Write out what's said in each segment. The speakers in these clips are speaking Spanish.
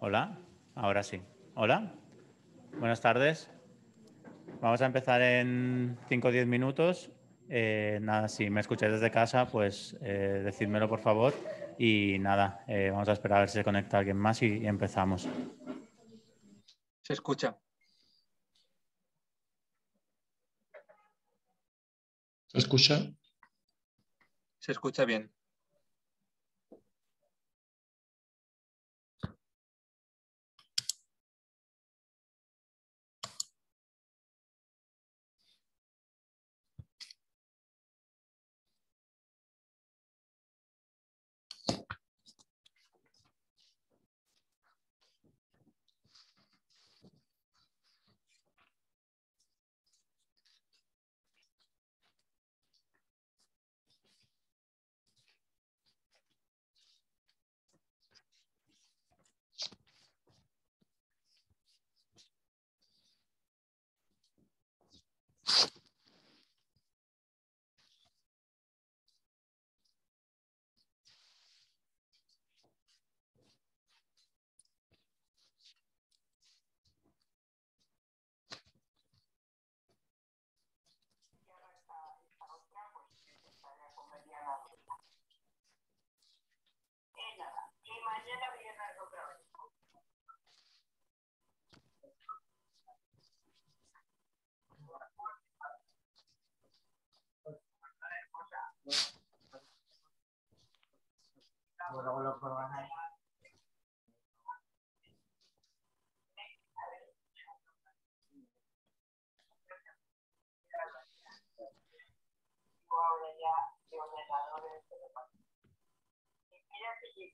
Hola, ahora sí. Hola, buenas tardes. Vamos a empezar en 5 o 10 minutos. Eh, nada, si me escucháis desde casa, pues eh, decídmelo por favor. Y nada, eh, vamos a esperar a ver si se conecta alguien más y empezamos. Se escucha. ¿Se escucha? Se escucha bien.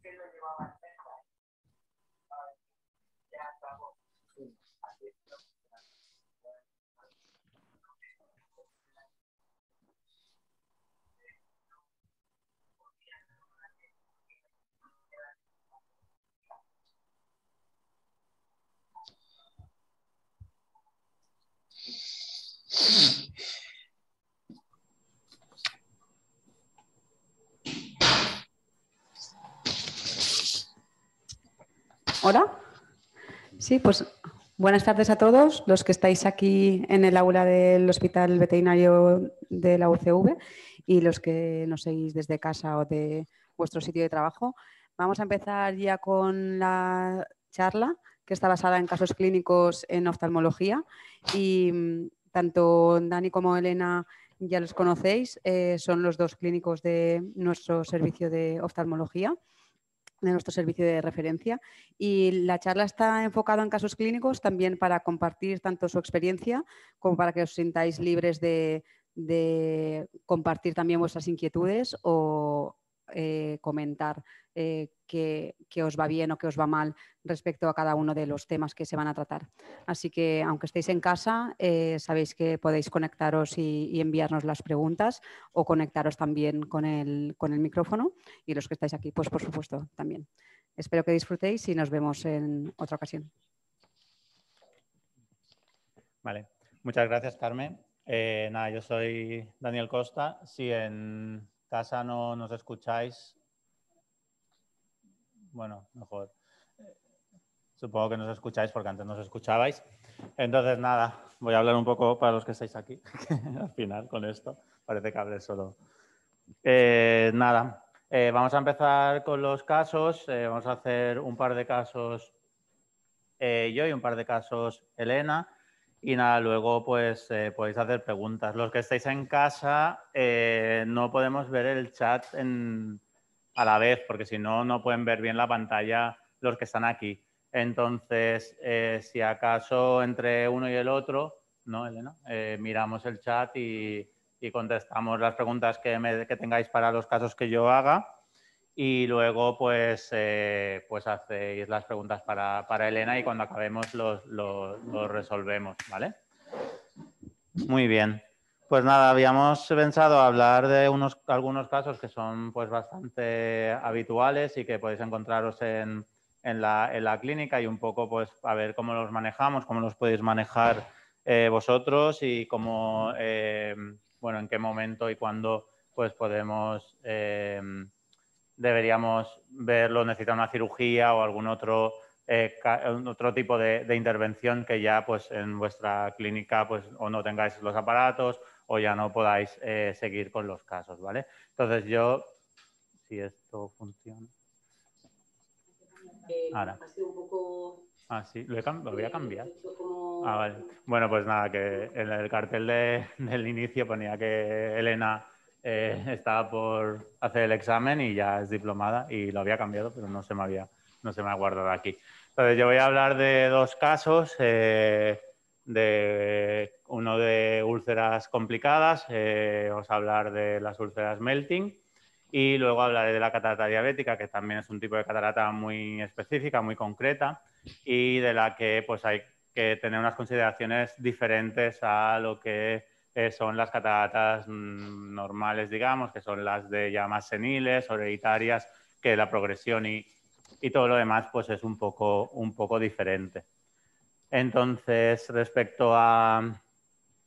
que lo llevaba Hola. Sí, pues buenas tardes a todos los que estáis aquí en el aula del Hospital Veterinario de la UCV y los que nos seguís desde casa o de vuestro sitio de trabajo. Vamos a empezar ya con la charla que está basada en casos clínicos en oftalmología y mm, tanto Dani como Elena ya los conocéis, eh, son los dos clínicos de nuestro servicio de oftalmología de nuestro servicio de referencia. Y la charla está enfocada en casos clínicos también para compartir tanto su experiencia como para que os sintáis libres de, de compartir también vuestras inquietudes o, eh, comentar eh, que qué, os va bien o qué os va mal respecto a cada uno de los temas que se van a tratar. Así que, aunque estéis en casa, eh, sabéis que podéis conectaros y, enviarnos las preguntas o conectaros también con el, con el micrófono y los que estáis aquí, pues por supuesto también. Espero que disfrutéis y nos vemos en otra ocasión. Vale, muchas gracias Carmen. nada, yo soy Daniel Costa. Si en Casa no nos escucháis. Bueno, mejor. Supongo que nos escucháis porque antes nos escuchabais. Entonces, nada, voy a hablar un poco para los que estáis aquí, al final con esto. Parece que hablé solo. Eh, nada, eh, vamos a empezar con los casos. Eh, vamos a hacer un par de casos yo y un par de casos Elena. Y nada, luego pues eh, podéis hacer preguntas. Los que estáis en casa eh, no podemos ver el chat a la vez porque si no, no pueden ver bien la pantalla los que están aquí. Entonces, eh, si acaso entre uno y el otro, ¿no, miramos el chat y, contestamos las preguntas que tengáis para los casos que yo haga y luego pues, eh, pues hacéis las preguntas para, Elena y cuando acabemos los, resolvemos, ¿vale? Muy bien. Pues nada, habíamos pensado hablar de unos, algunos casos que son pues bastante habituales y que podéis encontraros en, la, clínica y un poco pues a ver cómo los manejamos, cómo los podéis manejar eh, vosotros y cómo, eh, bueno, en qué momento y cuándo pues podemos deberíamos verlo, necesita una cirugía o algún otro, eh, otro tipo de, intervención que ya pues, en vuestra clínica pues, o no tengáis los aparatos o ya no podáis eh, seguir con los casos, ¿vale? Entonces yo, si esto funciona... Eh, Ahora. Ah, sí, lo, voy a cambiar. Ah, bueno, pues nada, que en el cartel del inicio ponía que Elena eh, estaba por hacer el examen y ya es diplomada y lo había cambiado, pero no se me había, no se me ha guardado aquí. Entonces, yo voy a hablar de dos casos, eh, de uno de úlceras complicadas, os eh, vamos a hablar de las úlceras melting y luego hablaré de la catarata diabética, que también es un tipo de catarata muy específica, muy concreta y de la que pues hay que tener unas consideraciones diferentes a lo que eh, son las cataratas mm, normales, digamos, que son las de ya seniles, hereditarias, que la progresión y, y todo lo demás pues es un poco, un poco diferente. Entonces, respecto a,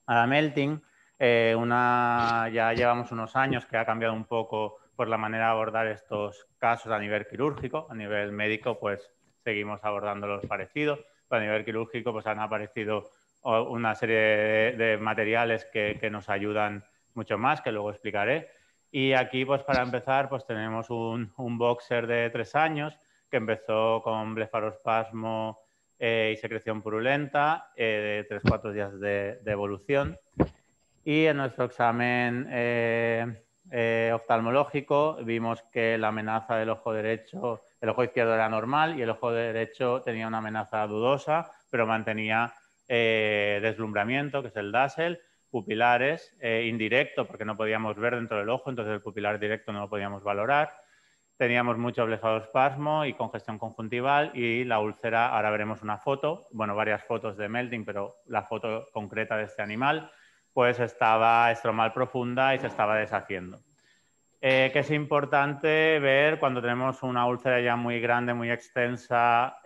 la melting, eh, ya llevamos unos años que ha cambiado un poco por la manera de abordar estos casos a nivel quirúrgico, a nivel médico pues seguimos abordándolos parecidos, pero a nivel quirúrgico pues han aparecido una serie de, materiales que, nos ayudan mucho más, que luego explicaré. Y aquí, pues para empezar, pues tenemos un, boxer de tres años que empezó con blefarospasmo eh, y secreción purulenta eh, de 3 cuatro días de, evolución. Y en nuestro examen eh, eh, oftalmológico vimos que la amenaza del ojo derecho, el ojo izquierdo era normal y el ojo derecho tenía una amenaza dudosa, pero mantenía eh, deslumbramiento, que es el DASEL, pupilares eh, indirecto, porque no podíamos ver dentro del ojo, entonces el pupilar directo no lo podíamos valorar. Teníamos mucho espasmo y congestión conjuntival y la úlcera, ahora veremos una foto, bueno, varias fotos de Melding, pero la foto concreta de este animal, pues estaba estromal profunda y se estaba deshaciendo. Eh, que es importante ver cuando tenemos una úlcera ya muy grande, muy extensa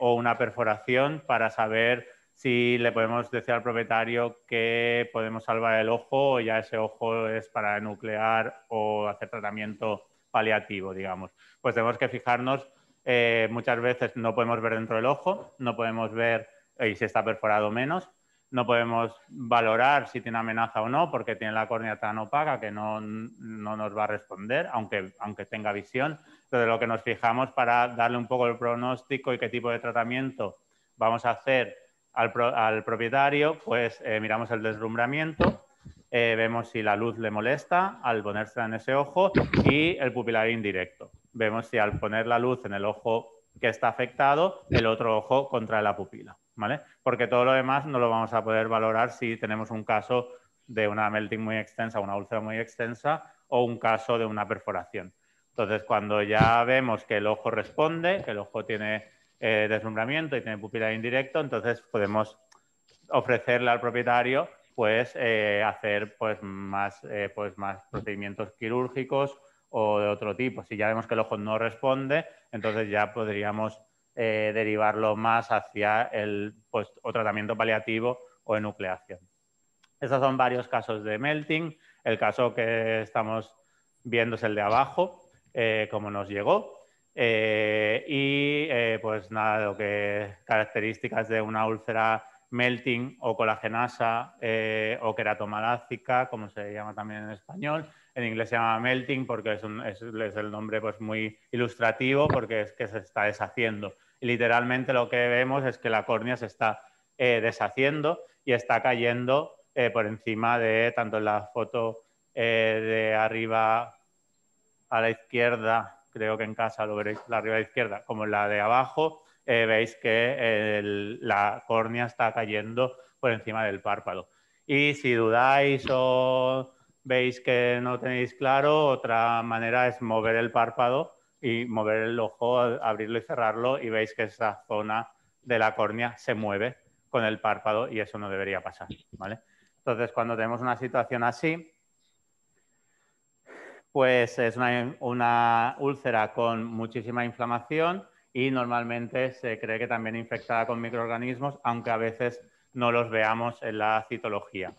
o una perforación para saber si le podemos decir al propietario que podemos salvar el ojo o ya ese ojo es para nuclear o hacer tratamiento paliativo, digamos. Pues tenemos que fijarnos, eh, muchas veces no podemos ver dentro del ojo, no podemos ver eh, si está perforado o menos, no podemos valorar si tiene amenaza o no porque tiene la córnea tan opaca que no, no nos va a responder, aunque, aunque tenga visión. Entonces lo que nos fijamos para darle un poco el pronóstico y qué tipo de tratamiento vamos a hacer al, propietario, pues eh, miramos el deslumbramiento, eh, vemos si la luz le molesta al ponerse en ese ojo y el pupilar indirecto. Vemos si al poner la luz en el ojo que está afectado, el otro ojo contrae la pupila, ¿vale? Porque todo lo demás no lo vamos a poder valorar si tenemos un caso de una melting muy extensa, una úlcera muy extensa o un caso de una perforación. Entonces, cuando ya vemos que el ojo responde, que el ojo tiene eh, deslumbramiento y tiene pupila indirecto, entonces podemos ofrecerle al propietario pues eh, hacer pues más, eh, pues más procedimientos quirúrgicos o de otro tipo. Si ya vemos que el ojo no responde, entonces ya podríamos derivarlo más hacia el pues, o tratamiento paliativo o enucleación. Estos son varios casos de melting. El caso que estamos viendo es el de abajo, como nos llegó, eh, y eh, pues nada, lo que características de una úlcera melting o colagenasa eh, o queratomalácica, como se llama también en español. En inglés se llama melting porque es, el nombre pues, muy ilustrativo porque es que se está deshaciendo. literalmente lo que vemos es que la córnea se está deshaciendo y está cayendo por encima de tanto en la foto de arriba a la izquierda creo que en casa lo veréis la arriba izquierda como en la de abajo, eh, veis que eh, la córnea está cayendo por encima del párpado. Y si dudáis o veis que no tenéis claro, otra manera es mover el párpado y mover el ojo, abrirlo y cerrarlo y veis que esa zona de la córnea se mueve con el párpado y eso no debería pasar, ¿vale? Entonces, cuando tenemos una situación así, pues es una, úlcera con muchísima inflamación y normalmente se cree que también infectada con microorganismos, aunque a veces no los veamos en la citología.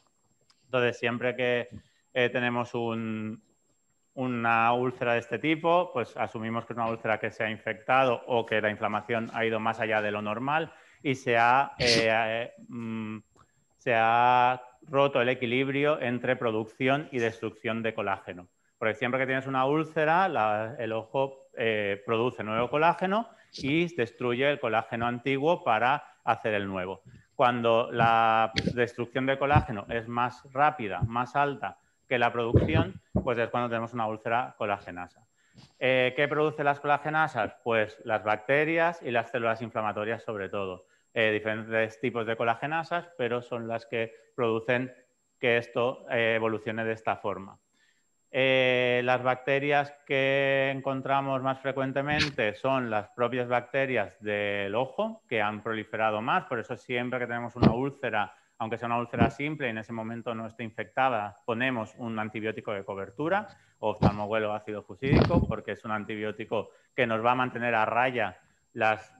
Entonces, siempre que eh, tenemos una úlcera de este tipo, pues asumimos que es una úlcera que se ha infectado o que la inflamación ha ido más allá de lo normal y se ha eh, mm, roto el equilibrio entre producción y destrucción de colágeno. Porque siempre que tienes una úlcera, el ojo eh, produce nuevo colágeno y destruye el colágeno antiguo para hacer el nuevo. Cuando la destrucción de colágeno es más rápida, más alta que la producción, pues es cuando tenemos una úlcera colagenasa. Eh, ¿Qué produce las colagenasas? Pues las bacterias y las células inflamatorias sobre todo. Eh, diferentes tipos de colagenasas, pero son las que producen que esto evolucione de esta forma. Eh, las bacterias que encontramos más frecuentemente son las propias bacterias del ojo, que han proliferado más, por eso siempre que tenemos una úlcera, aunque sea una úlcera simple y en ese momento no esté infectada, ponemos un antibiótico de cobertura, oftalmoguelo ácido fusídico, porque es un antibiótico que nos va a mantener a raya las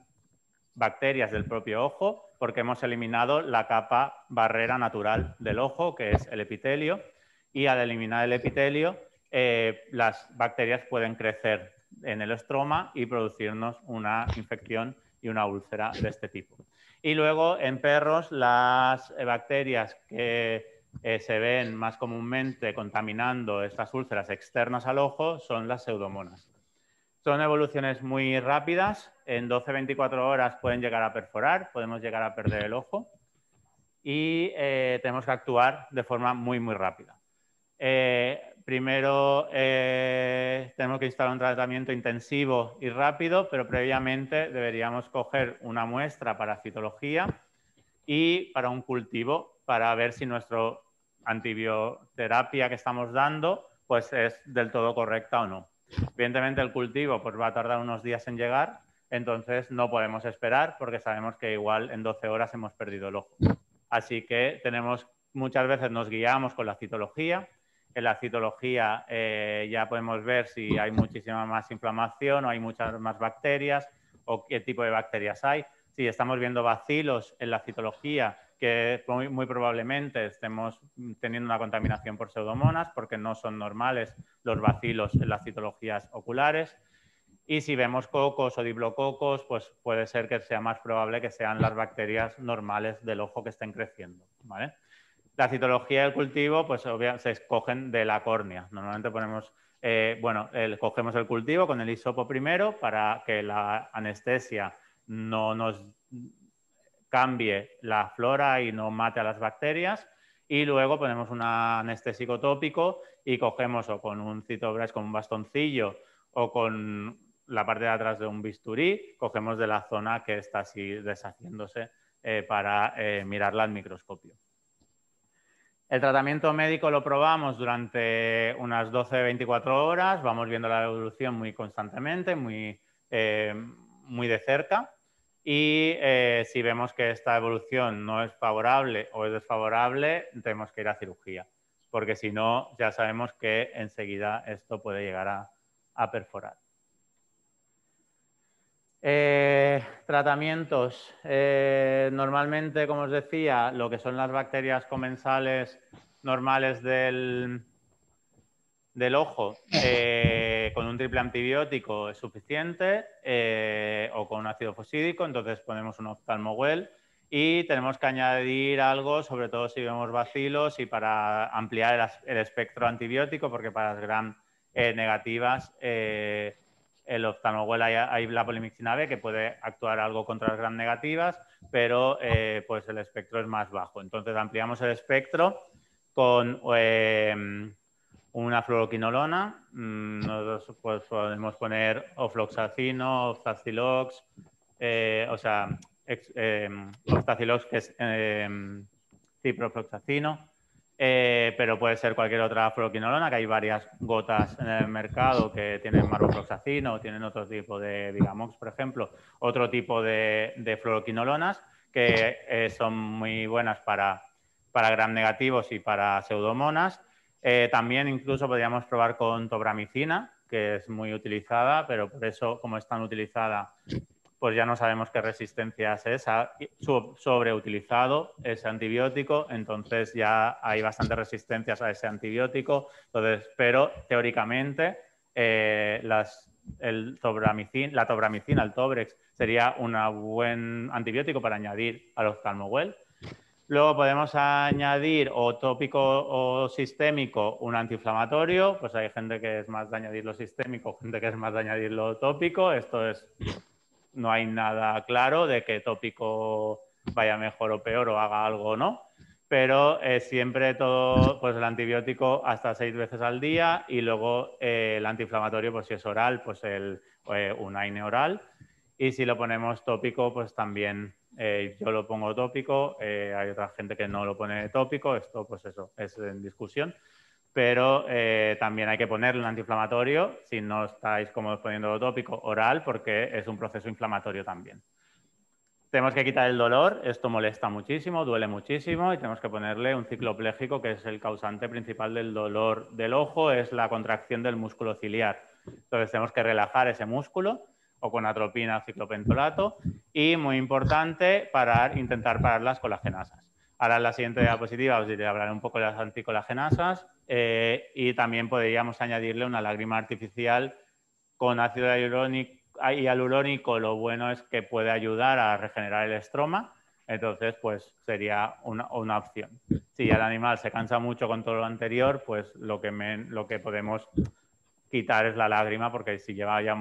bacterias del propio ojo, porque hemos eliminado la capa barrera natural del ojo, que es el epitelio, y al eliminar el epitelio eh, las bacterias pueden crecer en el estroma y producirnos una infección y una úlcera de este tipo. Y luego en perros las bacterias que eh, se ven más comúnmente contaminando estas úlceras externas al ojo son las pseudomonas. Son evoluciones muy rápidas, en 12-24 horas pueden llegar a perforar, podemos llegar a perder el ojo y eh, tenemos que actuar de forma muy, muy rápida. Eh, Primero eh, tenemos que instalar un tratamiento intensivo y rápido, pero previamente deberíamos coger una muestra para citología y para un cultivo para ver si nuestra antibioterapia que estamos dando pues es del todo correcta o no. Evidentemente el cultivo pues, va a tardar unos días en llegar, entonces no podemos esperar porque sabemos que igual en 12 horas hemos perdido el ojo. Así que tenemos muchas veces nos guiamos con la citología en la citología eh, ya podemos ver si hay muchísima más inflamación o hay muchas más bacterias o qué tipo de bacterias hay. Si estamos viendo vacilos en la citología, que muy, probablemente estemos teniendo una contaminación por pseudomonas porque no son normales los vacilos en las citologías oculares. Y si vemos cocos o diplococos, pues puede ser que sea más probable que sean las bacterias normales del ojo que estén creciendo. ¿vale? La citología del cultivo, pues se escogen de la córnea. Normalmente ponemos, eh, bueno, cogemos el cultivo con el hisopo primero para que la anestesia no nos cambie la flora y no mate a las bacterias. Y luego ponemos un anestésico tópico y cogemos o con un citobras, con un bastoncillo o con la parte de atrás de un bisturí, cogemos de la zona que está así deshaciéndose eh, para eh, mirarla al microscopio. El tratamiento médico lo probamos durante unas 12-24 horas, vamos viendo la evolución muy constantemente, muy, eh, muy de cerca. Y eh, si vemos que esta evolución no es favorable o es desfavorable, tenemos que ir a cirugía, porque si no, ya sabemos que enseguida esto puede llegar a perforar. Eh, tratamientos. Eh, normalmente, como os decía, lo que son las bacterias comensales normales del, del ojo eh, con un triple antibiótico es suficiente o con un ácido fosídico, entonces ponemos un oftalmogel y tenemos que añadir algo, sobre todo si vemos vacilos y para ampliar el, espectro antibiótico, porque para las gram eh, negativas el hay, la polimixina B que puede actuar algo contra las gran negativas, pero eh, pues el espectro es más bajo. Entonces ampliamos el espectro con em, una fluoroquinolona. Mm, nosotros pues, podemos poner ofloxacino, oftacilox, eh, o sea, em, oftacilox que es em, ciprofloxacino eh, pero puede ser cualquier otra fluoroquinolona, que hay varias gotas en el mercado que tienen o tienen otro tipo de digamos, por ejemplo, otro tipo de, fluoroquinolonas que eh, son muy buenas para, para gram negativos y para pseudomonas. Eh, también incluso podríamos probar con tobramicina, que es muy utilizada, pero por eso, como es tan utilizada, pues ya no sabemos qué resistencias es, ha sobreutilizado ese antibiótico, entonces ya hay bastantes resistencias a ese antibiótico, entonces, pero teóricamente eh, el la tobramicina, el Tobrex, sería un buen antibiótico para añadir al oftalmowell. Luego podemos añadir o tópico o sistémico un antiinflamatorio, pues hay gente que es más de añadir lo sistémico, gente que es más de añadir lo tópico, esto es no hay nada claro de que tópico vaya mejor o peor o haga algo o no. Pero eh, siempre todo, pues el antibiótico hasta seis veces al día y luego eh, el antiinflamatorio, pues si es oral, pues el, eh, un AINE oral. Y si lo ponemos tópico, pues también yo lo pongo tópico. hay otra gente que no lo pone tópico. Esto, pues eso, es en discusión pero eh, también hay que ponerle un antiinflamatorio si no estáis poniendo lo tópico oral porque es un proceso inflamatorio también. Tenemos que quitar el dolor, esto molesta muchísimo, duele muchísimo y tenemos que ponerle un ciclopléjico que es el causante principal del dolor del ojo, es la contracción del músculo ciliar. Entonces tenemos que relajar ese músculo o con atropina o ciclopentolato y muy importante parar, intentar parar las colagenasas. Ahora en la siguiente diapositiva os diré hablar un poco de las anticolagenasas eh, y también podríamos añadirle una lágrima artificial con ácido hialurónico. Lo bueno es que puede ayudar a regenerar el estroma, entonces pues sería una, opción. Si el animal se cansa mucho con todo lo anterior, pues lo que, lo que podemos quitar es la lágrima porque si lleva ya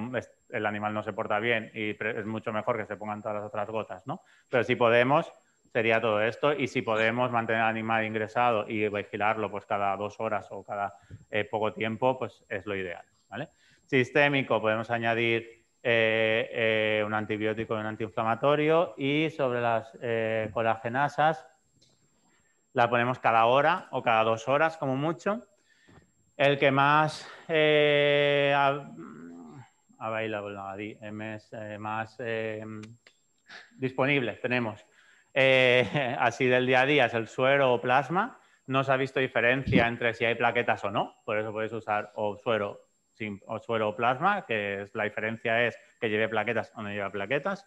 el animal no se porta bien y es mucho mejor que se pongan todas las otras gotas, ¿no? Pero si podemos sería todo esto. Y si podemos mantener al animal ingresado y vigilarlo pues cada dos horas o cada eh, poco tiempo, pues es lo ideal. Sistémico, podemos añadir eh, eh, un antibiótico y un antiinflamatorio. Y sobre las colagenasas, la ponemos cada hora o cada dos horas como mucho. El que más disponible más, tenemos eh, así del día a día es el suero o plasma. No se ha visto diferencia entre si hay plaquetas o no, por eso podéis usar o suero, sin, o suero o plasma, que es, la diferencia es que lleve plaquetas o no lleva plaquetas.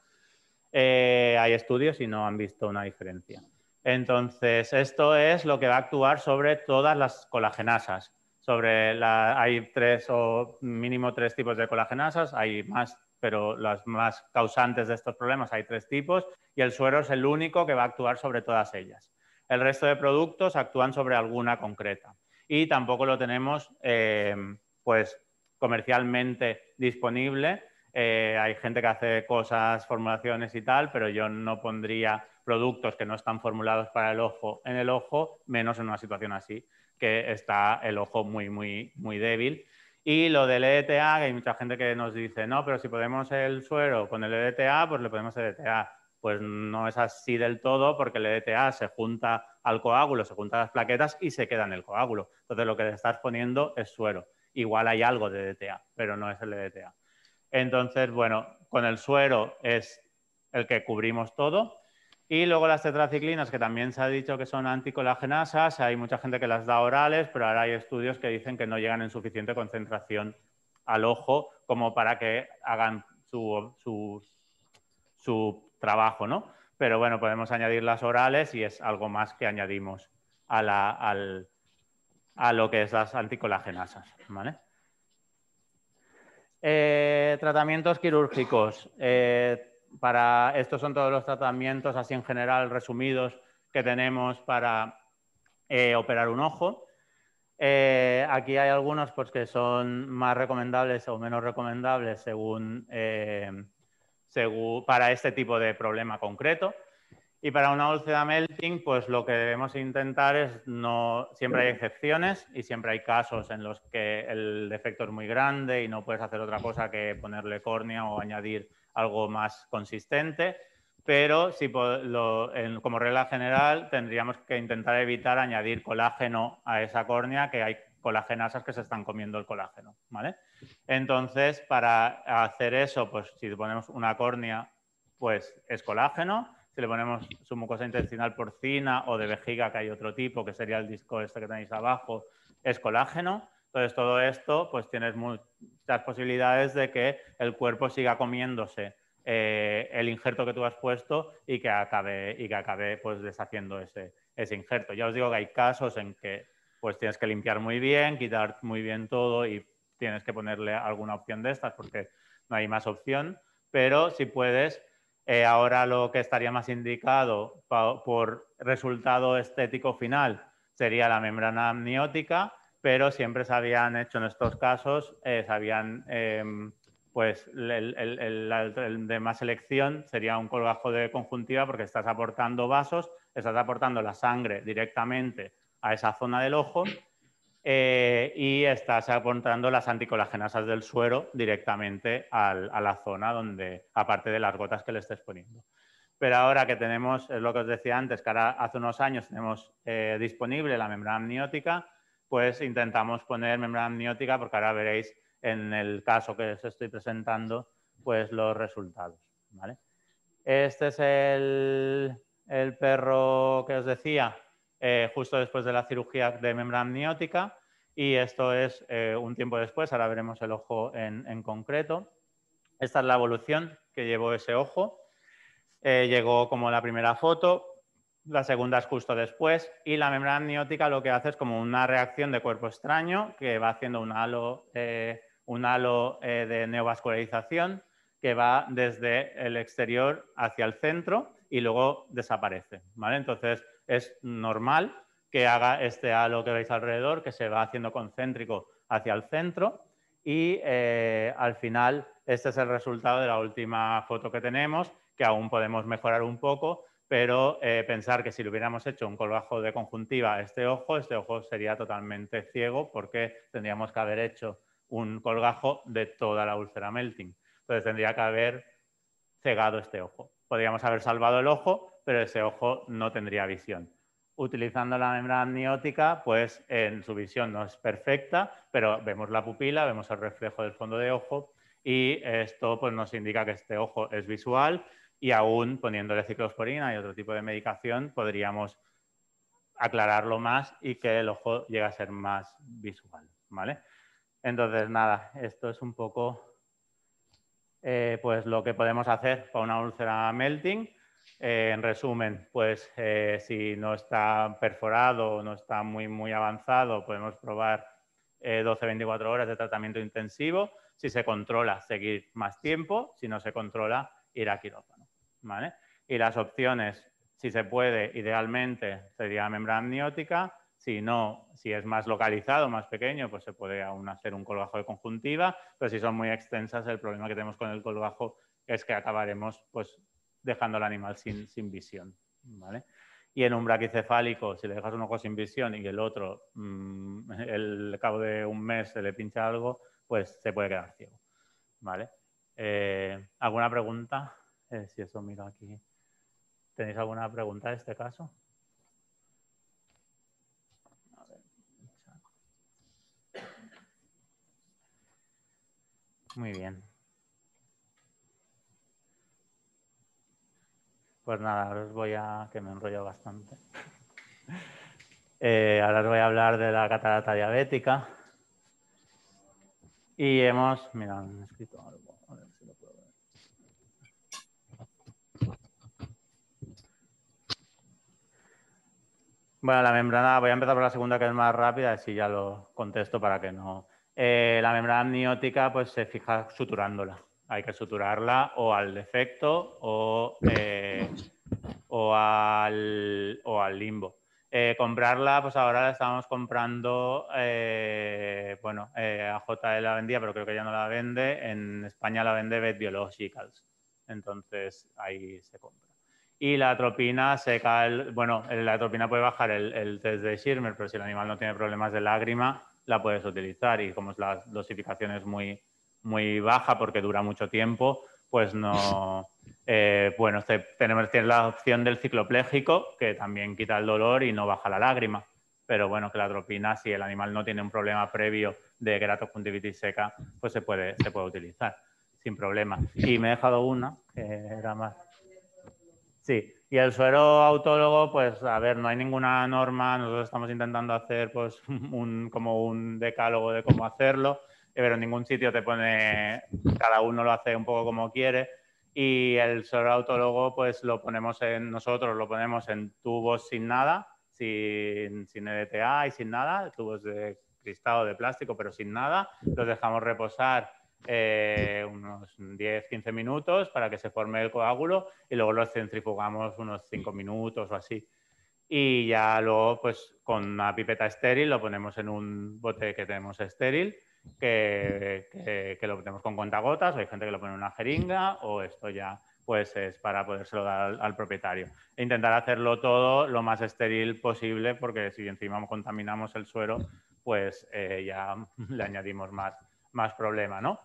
Eh, hay estudios y no han visto una diferencia. Entonces, esto es lo que va a actuar sobre todas las colagenasas. Sobre la, hay tres o mínimo tres tipos de colagenasas, hay más pero las más causantes de estos problemas hay tres tipos y el suero es el único que va a actuar sobre todas ellas. El resto de productos actúan sobre alguna concreta y tampoco lo tenemos eh, pues comercialmente disponible. Eh, hay gente que hace cosas, formulaciones y tal, pero yo no pondría productos que no están formulados para el ojo en el ojo, menos en una situación así, que está el ojo muy, muy, muy débil y lo del EDTA, que hay mucha gente que nos dice, no, pero si podemos el suero con el EDTA, pues le podemos EDTA. Pues no es así del todo, porque el EDTA se junta al coágulo, se junta a las plaquetas y se queda en el coágulo. Entonces lo que estás poniendo es suero. Igual hay algo de EDTA, pero no es el EDTA. Entonces, bueno, con el suero es el que cubrimos todo, y luego las tetraciclinas, que también se ha dicho que son anticolagenasas, hay mucha gente que las da orales, pero ahora hay estudios que dicen que no llegan en suficiente concentración al ojo como para que hagan su, trabajo, ¿no? Pero bueno, podemos añadir las orales y es algo más que añadimos a, a lo que es las anticolagenasas, eh, tratamientos quirúrgicos. Eh, para estos son todos los tratamientos así en general resumidos que tenemos para eh, operar un ojo. Eh, aquí hay algunos pues, que son más recomendables o menos recomendables según, eh, para este tipo de problema concreto. Y para una úlcera melting, pues lo que debemos intentar es no. Siempre hay excepciones y siempre hay casos en los que el defecto es muy grande y no puedes hacer otra cosa que ponerle córnea o añadir algo más consistente, pero como regla general tendríamos que intentar evitar añadir colágeno a esa córnea, que hay colagenasas que se están comiendo el colágeno, ¿vale? Entonces, para hacer eso, pues si ponemos una córnea, pues es colágeno, si le ponemos su mucosa intestinal porcina o de vejiga, que hay otro tipo, que sería el disco este que tenéis abajo, es colágeno, entonces, todo esto, pues tienes muchas posibilidades de que el cuerpo siga comiéndose eh, el injerto que tú has puesto y que acabe, y que acabe pues, deshaciendo ese, injerto. Ya os digo que hay casos en que pues, tienes que limpiar muy bien, quitar muy bien todo y tienes que ponerle alguna opción de estas porque no hay más opción. Pero si puedes, eh, ahora lo que estaría más indicado por resultado estético final sería la membrana amniótica pero siempre se habían hecho en estos casos, eh, habían, em, pues el, de más selección sería un colgajo de conjuntiva porque estás aportando vasos, estás aportando la sangre directamente a esa zona del ojo eh, y estás aportando las anticolagenasas del suero directamente a la zona donde, aparte de las gotas que le estés poniendo. Pero ahora que tenemos, es lo que os decía antes, que ahora hace unos años tenemos eh, disponible la membrana amniótica, pues intentamos poner membrana amniótica, porque ahora veréis en el caso que os estoy presentando, pues los resultados. Este es el, el, perro que os decía, eh, justo después de la cirugía de membrana amniótica, y esto es eh, un tiempo después, ahora veremos el ojo en, en, concreto. Esta es la evolución que llevó ese ojo. Eh, llegó como la primera foto, la segunda es justo después y la membrana amniótica lo que hace es como una reacción de cuerpo extraño que va haciendo un halo, eh, eh, de neovascularización que va desde el exterior hacia el centro y luego desaparece. ¿vale? Entonces es normal que haga este halo que veis alrededor, que se va haciendo concéntrico hacia el centro y eh, al final este es el resultado de la última foto que tenemos, que aún podemos mejorar un poco, pero eh, pensar que si le hubiéramos hecho un colgajo de conjuntiva a este ojo, este ojo sería totalmente ciego porque tendríamos que haber hecho un colgajo de toda la úlcera melting. Entonces tendría que haber cegado este ojo. Podríamos haber salvado el ojo, pero ese ojo no tendría visión. Utilizando la membrana amniótica, pues en su visión no es perfecta, pero vemos la pupila, vemos el reflejo del fondo de ojo y esto pues, nos indica que este ojo es visual y aún poniéndole ciclosporina y otro tipo de medicación podríamos aclararlo más y que el ojo llegue a ser más visual, ¿vale? Entonces, nada, esto es un poco eh, pues lo que podemos hacer para una úlcera melting. Eh, en resumen, pues eh, si no está perforado o no está muy, muy avanzado, podemos probar 12-24 horas de tratamiento intensivo. Si se controla, seguir más tiempo. Si no se controla, ir a quirófano. Y las opciones, si se puede, idealmente sería membrana amniótica, si no, si es más localizado, más pequeño, pues se puede aún hacer un colgajo de conjuntiva, pero si son muy extensas, el problema que tenemos con el colgajo es que acabaremos pues, dejando al animal sin, visión, Y en un braquicefálico, si le dejas un ojo sin visión y el otro, al mm, el cabo de un mes se le pincha algo, pues se puede quedar ciego. ¿Vale? Eh, ¿Alguna pregunta? Eh, si eso miro aquí. ¿Tenéis alguna pregunta de este caso? Muy bien. Pues nada, ahora os voy a... que me enrollo bastante. Eh, ahora os voy a hablar de la catarata diabética. Y hemos... Mira, han escrito algo. Bueno, la membrana, voy a empezar por la segunda que es más rápida, así ya lo contesto para que no. Eh, la membrana amniótica pues se fija suturándola. Hay que suturarla o al defecto o, eh, o, al, o al, limbo. Eh, comprarla, pues ahora la estábamos comprando, bueno, A JL la vendía, pero creo que ya no la vende. En España la vende Vet Biologicals. Entonces ahí se compra y la atropina seca el, bueno, la atropina puede bajar el, test de Schirmer, pero si el animal no tiene problemas de lágrima, la puedes utilizar y como la dosificación es muy, muy baja porque dura mucho tiempo, pues no, eh, bueno, este, tenemos, tienes la opción del ciclopléjico que también quita el dolor y no baja la lágrima, pero bueno, que la atropina, si el animal no tiene un problema previo de queratoconjuntivitis seca, pues se puede, se puede utilizar sin problema. Y me he dejado una, que era más... Sí, y el suero autólogo, pues a ver, no hay ninguna norma, nosotros estamos intentando hacer pues un, como un decálogo de cómo hacerlo, eh, pero en ningún sitio te pone, cada uno lo hace un poco como quiere y el suero autólogo pues lo ponemos en, nosotros lo ponemos en tubos sin nada, sin, sin EDTA y sin nada, tubos de cristal o de plástico, pero sin nada, los dejamos reposar eh, unos 10-15 minutos para que se forme el coágulo y luego lo centrifugamos unos 5 minutos o así. Y ya luego, pues con una pipeta estéril, lo ponemos en un bote que tenemos estéril, que, lo ponemos con contagotas, o hay gente que lo pone en una jeringa, o esto ya pues es para podérselo dar al, propietario. E intentar hacerlo todo lo más estéril posible, porque si encima contaminamos el suero, pues eh, ya le añadimos más, más problema, ¿no?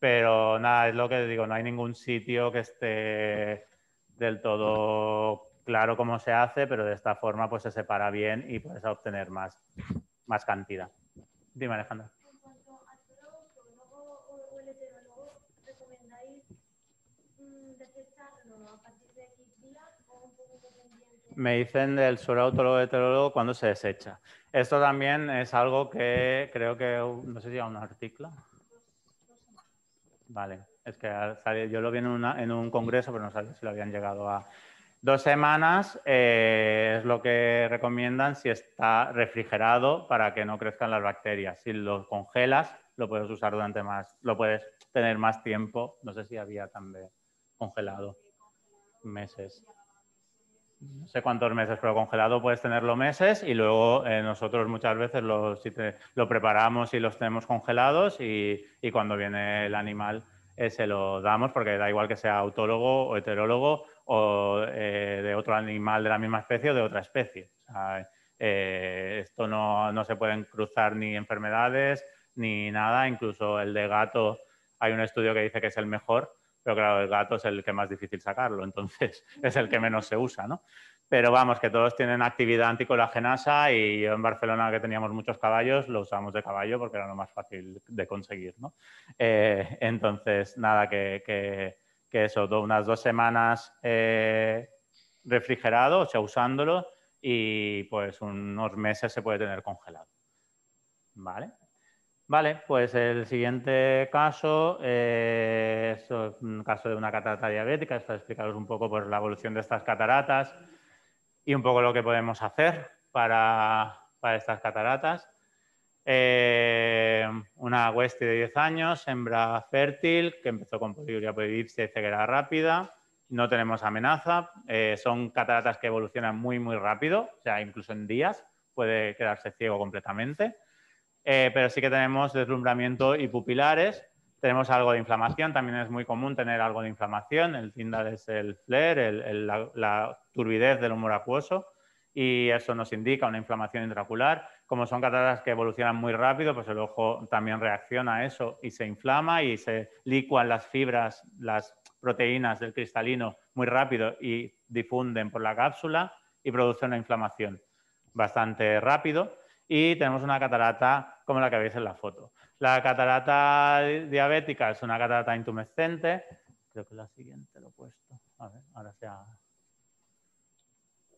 Pero nada, es lo que digo, no hay ningún sitio que esté del todo claro cómo se hace, pero de esta forma pues se separa bien y puedes obtener más, más cantidad. Dime, Alejandra. me dicen del suelo autólogo heterólogo cuando se desecha. Esto también es algo que creo que, no sé si hay un artículo, Vale, es que yo lo vi en, en, un congreso, pero no sabía si lo habían llegado a... Dos semanas eh, es lo que recomiendan si está refrigerado para que no crezcan las bacterias. Si lo congelas, lo puedes usar durante más, lo puedes tener más tiempo. No sé si había también congelado meses no sé cuántos meses, pero congelado puedes tenerlo meses y luego eh, nosotros muchas veces lo, preparamos y los tenemos congelados y, cuando viene el animal eh, se lo damos porque da igual que sea autólogo o heterólogo o eh, de otro animal de la misma especie o de otra especie. esto no se pueden cruzar ni enfermedades ni nada, incluso el de gato hay un estudio que dice que es el mejor pero claro, el gato es el que más difícil sacarlo, entonces es el que menos se usa, ¿no? Pero vamos, que todos tienen actividad anticolagenasa y yo en Barcelona que teníamos muchos caballos, lo usamos de caballo porque era lo más fácil de conseguir, ¿no? Eh, entonces, nada, que, eso, unas dos semanas eh, refrigerado, o sea, usándolo, y pues unos meses se puede tener congelado, ¿vale? Vale, pues el siguiente caso eh, es un caso de una catarata diabética. Es para explicaros un poco por pues, la evolución de estas cataratas y un poco lo que podemos hacer para, estas cataratas. Eh, una hueste de 10 años, hembra fértil, que empezó con poliuria polidipsia y ceguera rápida. No tenemos amenaza. Eh, son cataratas que evolucionan muy, muy rápido. O sea, incluso en días puede quedarse ciego completamente eh, pero sí que tenemos deslumbramiento y pupilares. Tenemos algo de inflamación, también es muy común tener algo de inflamación. El tindal es el flare, la, turbidez del humor acuoso, y eso nos indica una inflamación intraocular. Como son cataratas que evolucionan muy rápido, pues el ojo también reacciona a eso y se inflama y se licuan las fibras, las proteínas del cristalino muy rápido y difunden por la cápsula y produce una inflamación bastante rápido y tenemos una catarata como la que veis en la foto. La catarata diabética es una catarata intumescente. Creo que la siguiente lo he puesto. A ver, ahora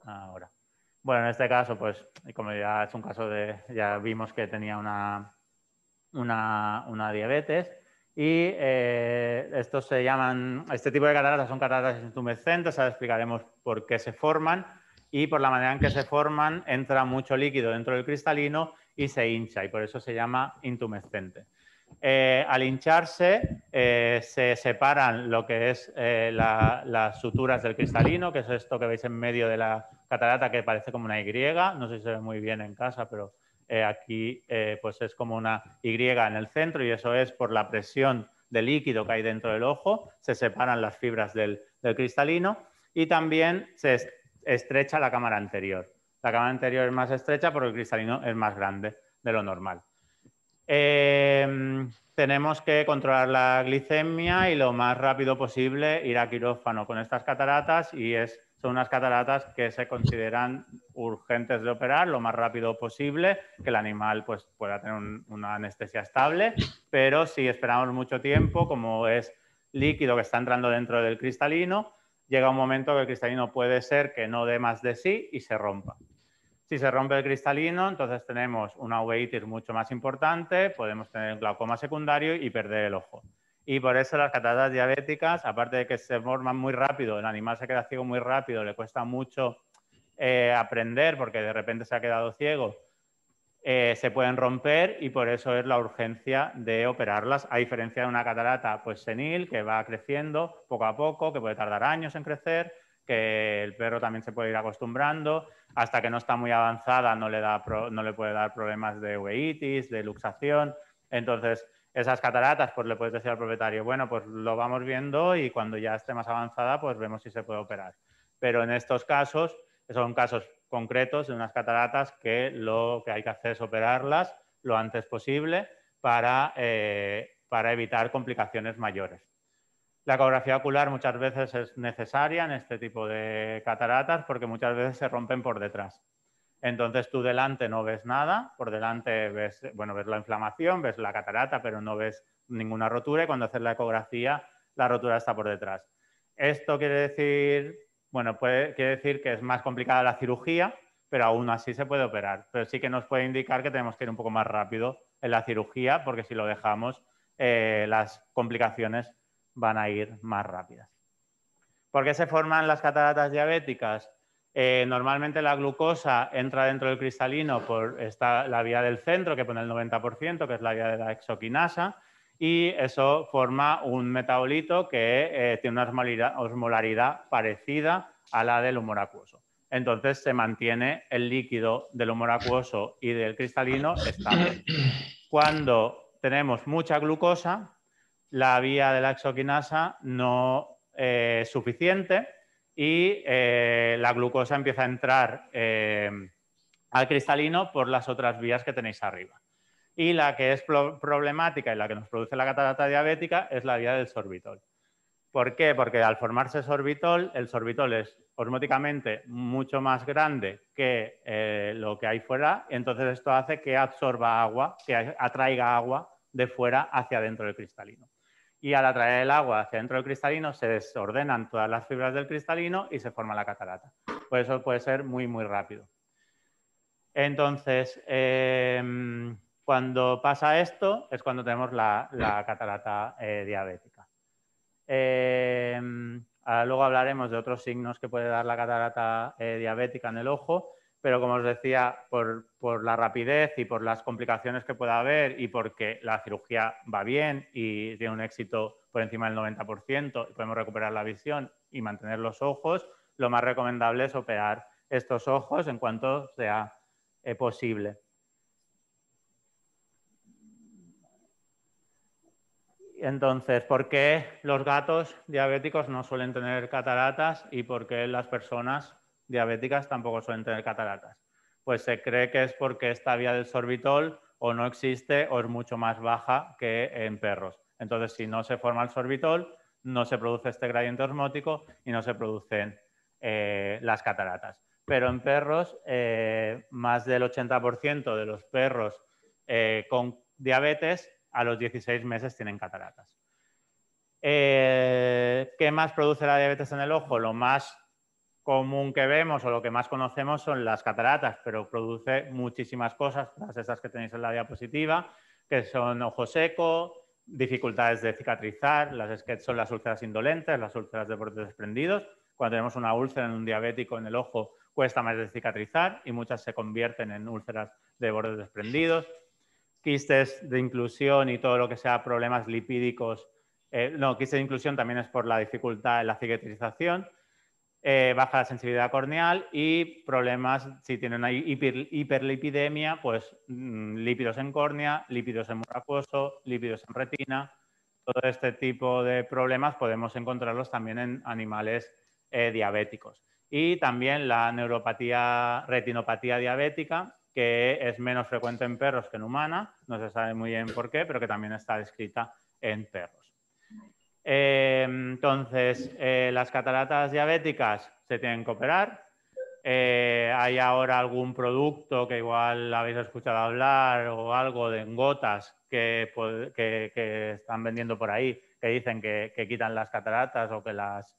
Ahora. Bueno, en este caso, pues, como ya es un caso de. Ya vimos que tenía una, diabetes. Y eh, estos se llaman. Este tipo de cataratas son cataratas intumescentes. Ahora explicaremos por qué se forman y por la manera en que se forman entra mucho líquido dentro del cristalino y se hincha y por eso se llama intumescente. Eh, al hincharse eh, se separan lo que es eh, las suturas del cristalino, que es esto que veis en medio de la catarata que parece como una Y, no sé si se ve muy bien en casa, pero aquí pues es como una Y en el centro y eso es por la presión de líquido que hay dentro del ojo, se separan las fibras del, del cristalino y también se estrecha la cámara anterior. La cámara anterior es más estrecha porque el cristalino es más grande de lo normal. Em, tenemos que controlar la glicemia y lo más rápido posible ir a quirófano con estas cataratas y son unas cataratas que se consideran urgentes de operar lo más rápido posible, que el animal pues, pueda tener una anestesia estable, pero si esperamos mucho tiempo, como es líquido que está entrando dentro del cristalino, llega un momento que el cristalino puede ser que no dé más de sí y se rompa. Si se rompe el cristalino, entonces tenemos una uveítis mucho más importante, podemos tener glaucoma secundario y perder el ojo. Y por eso las cataratas diabéticas, aparte de que se forman muy rápido, el animal se queda ciego muy rápido, le cuesta mucho eh, aprender porque de repente se ha quedado ciego eh, se pueden romper y por eso es la urgencia de operarlas, a diferencia de una catarata pues senil que va creciendo poco a poco, que puede tardar años en crecer, que el perro también se puede ir acostumbrando, hasta que no está muy avanzada no le, da no le puede dar problemas de uveitis, de luxación, entonces esas cataratas pues le puedes decir al propietario, bueno pues lo vamos viendo y cuando ya esté más avanzada pues vemos si se puede operar. Pero en estos casos, son casos concretos de unas cataratas que lo que hay que hacer es operarlas lo antes posible eh, para, evitar complicaciones mayores. La ecografía ocular muchas veces es necesaria en este tipo de cataratas porque muchas veces se rompen por detrás. Entonces tú delante no ves nada, por delante ves, bueno, ves la inflamación, ves la catarata, pero no ves ninguna rotura y cuando haces la ecografía la rotura está por detrás. Esto quiere decir bueno, quiere decir que es más complicada la cirugía, pero aún así se puede operar. Pero sí que nos puede indicar que tenemos que ir un poco más rápido en la cirugía, porque si lo dejamos, eh, las complicaciones van a ir más rápidas. ¿Por qué se forman las cataratas diabéticas? Eh, normalmente la glucosa entra dentro del cristalino por la vía del centro, que pone el 90%, que es la vía de la exoquinasa, y eso forma un metabolito que eh, tiene una osmolaridad, parecida a la del humor acuoso. Entonces se mantiene el líquido del humor acuoso y del cristalino estable. Cuando tenemos mucha glucosa, la vía de la exoquinasa no eh, es suficiente y eh, la glucosa empieza a entrar al cristalino por las otras vías que tenéis arriba y la que es problemática y la que nos produce la catarata diabética es la vía del sorbitol. ¿Por qué? Porque al formarse sorbitol, el sorbitol es osmóticamente mucho más grande que eh, lo que hay fuera, entonces esto hace que absorba agua, que atraiga agua de fuera hacia dentro del cristalino. Y al atraer el agua hacia dentro del cristalino se desordenan todas las fibras del cristalino y se forma la catarata. Pues eso puede ser muy, muy rápido. Entonces, em, cuando pasa esto es cuando tenemos la, catarata eh, diabética. Em, ah, luego hablaremos de otros signos que puede dar la catarata eh, diabética en el ojo, pero como os decía, por, la rapidez y por las complicaciones que pueda haber y porque la cirugía va bien y tiene un éxito por encima del 90% y podemos recuperar la visión y mantener los ojos, lo más recomendable es operar estos ojos en cuanto sea eh, posible. Entonces, ¿por qué los gatos diabéticos no suelen tener cataratas y por qué las personas diabéticas tampoco suelen tener cataratas? Pues se cree que es porque esta vía del sorbitol o no existe o es mucho más baja que en perros. Entonces, si no se forma el sorbitol, no se produce este gradiente osmótico y no se producen eh, las cataratas. Pero en perros, eh, más del 80% de los perros eh, con diabetes a los 16 meses tienen cataratas. Eh, ¿Qué más produce la diabetes en el ojo? Lo más común que vemos o lo que más conocemos son las cataratas, pero produce muchísimas cosas, todas esas que tenéis en la diapositiva, que son ojo seco, dificultades de cicatrizar, las que son las úlceras indolentes, las úlceras de bordes desprendidos. Cuando tenemos una úlcera en un diabético en el ojo, cuesta más de cicatrizar y muchas se convierten en úlceras de bordes desprendidos quistes de inclusión y todo lo que sea problemas lipídicos. Eh, no, quistes de inclusión también es por la dificultad en la cicatrización, eh, baja la sensibilidad corneal y problemas, si tienen una hiperlipidemia, pues mm, lípidos en córnea, lípidos en muracuoso, lípidos en retina. Todo este tipo de problemas podemos encontrarlos también en animales eh, diabéticos. Y también la neuropatía, retinopatía diabética, que es menos frecuente en perros que en humana, no se sabe muy bien por qué, pero que también está descrita en perros. Eh, entonces, eh, las cataratas diabéticas se tienen que operar. Eh, hay ahora algún producto que igual habéis escuchado hablar o algo de gotas que, están vendiendo por ahí que dicen que quitan las cataratas o que las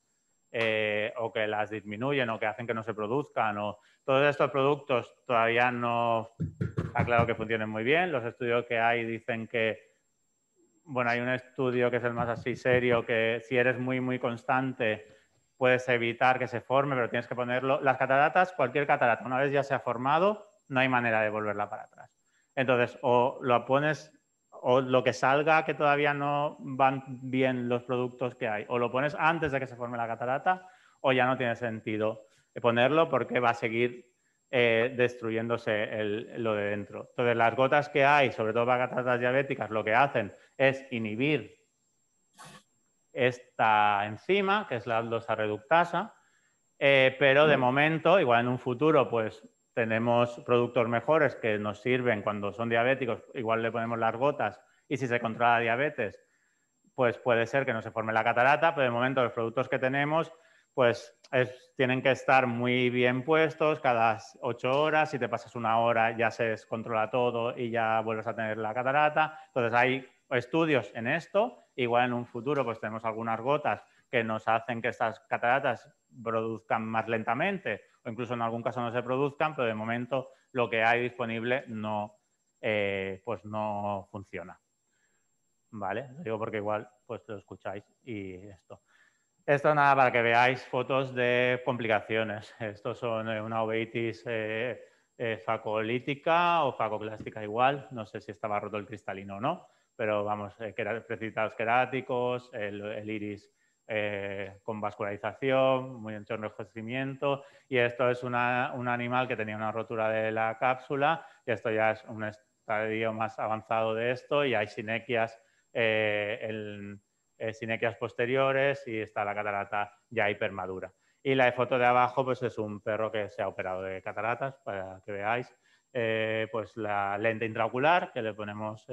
eh, o que las disminuyen o que hacen que no se produzcan. O, todos estos productos todavía no está claro que funcionen muy bien. Los estudios que hay dicen que, bueno, hay un estudio que es el más así serio, que si eres muy, muy constante, puedes evitar que se forme, pero tienes que ponerlo. Las cataratas, cualquier catarata, una vez ya se ha formado, no hay manera de volverla para atrás. Entonces, o lo pones o lo que salga que todavía no van bien los productos que hay, o lo pones antes de que se forme la catarata, o ya no tiene sentido ponerlo porque va a seguir eh, destruyéndose lo de dentro. Entonces, las gotas que hay, sobre todo para cataratas diabéticas, lo que hacen es inhibir esta enzima, que es la aldosa reductasa, eh, pero de mm. momento, igual en un futuro, pues tenemos productos mejores que nos sirven cuando son diabéticos, igual le ponemos las gotas y si se controla la diabetes, pues puede ser que no se forme la catarata, pero de momento los productos que tenemos pues tienen que estar muy bien puestos cada ocho horas. Si te pasas una hora ya se descontrola todo y ya vuelves a tener la catarata. Entonces hay estudios en esto. Igual en un futuro pues tenemos algunas gotas que nos hacen que estas cataratas produzcan más lentamente o incluso en algún caso no se produzcan, pero de momento lo que hay disponible eh, pues no, funciona. ¿Vale? Lo digo porque igual pues lo escucháis y esto. Esto nada, para que veáis fotos de complicaciones. Estos son eh, una oveitis eh, eh, facolítica o facoclástica igual. No sé si estaba roto el cristalino o no, pero vamos, eh, precipitados queráticos, el iris eh, con vascularización, muy en torno al crecimiento, y esto es una, un animal que tenía una rotura de la cápsula, y esto ya es un estadio más avanzado de esto, y hay sinequias, el, eh, eh, posteriores, y está la catarata ya hipermadura. Y la foto de abajo, pues es un perro que se ha operado de cataratas, para que veáis, pues la lente intraocular, que le ponemos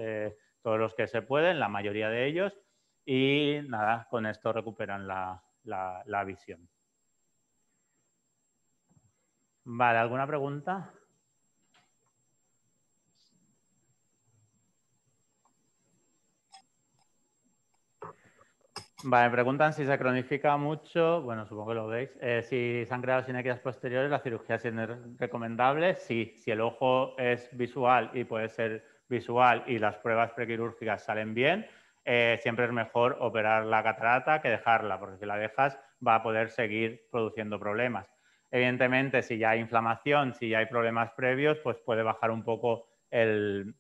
todos los que se pueden, la mayoría de ellos, y nada, con esto recuperan la, visión. Vale, ¿alguna pregunta? Vale, preguntan si se cronifica mucho, bueno, supongo que lo veis, eh, si se han creado sinequias posteriores, la cirugía es recomendable. Sí, si el ojo es visual y puede ser visual y las pruebas prequirúrgicas salen bien, eh, siempre es mejor operar la catarata que dejarla, porque si la dejas va a poder seguir produciendo problemas. Evidentemente, si ya hay inflamación, si ya hay problemas previos, pues puede bajar un poco el,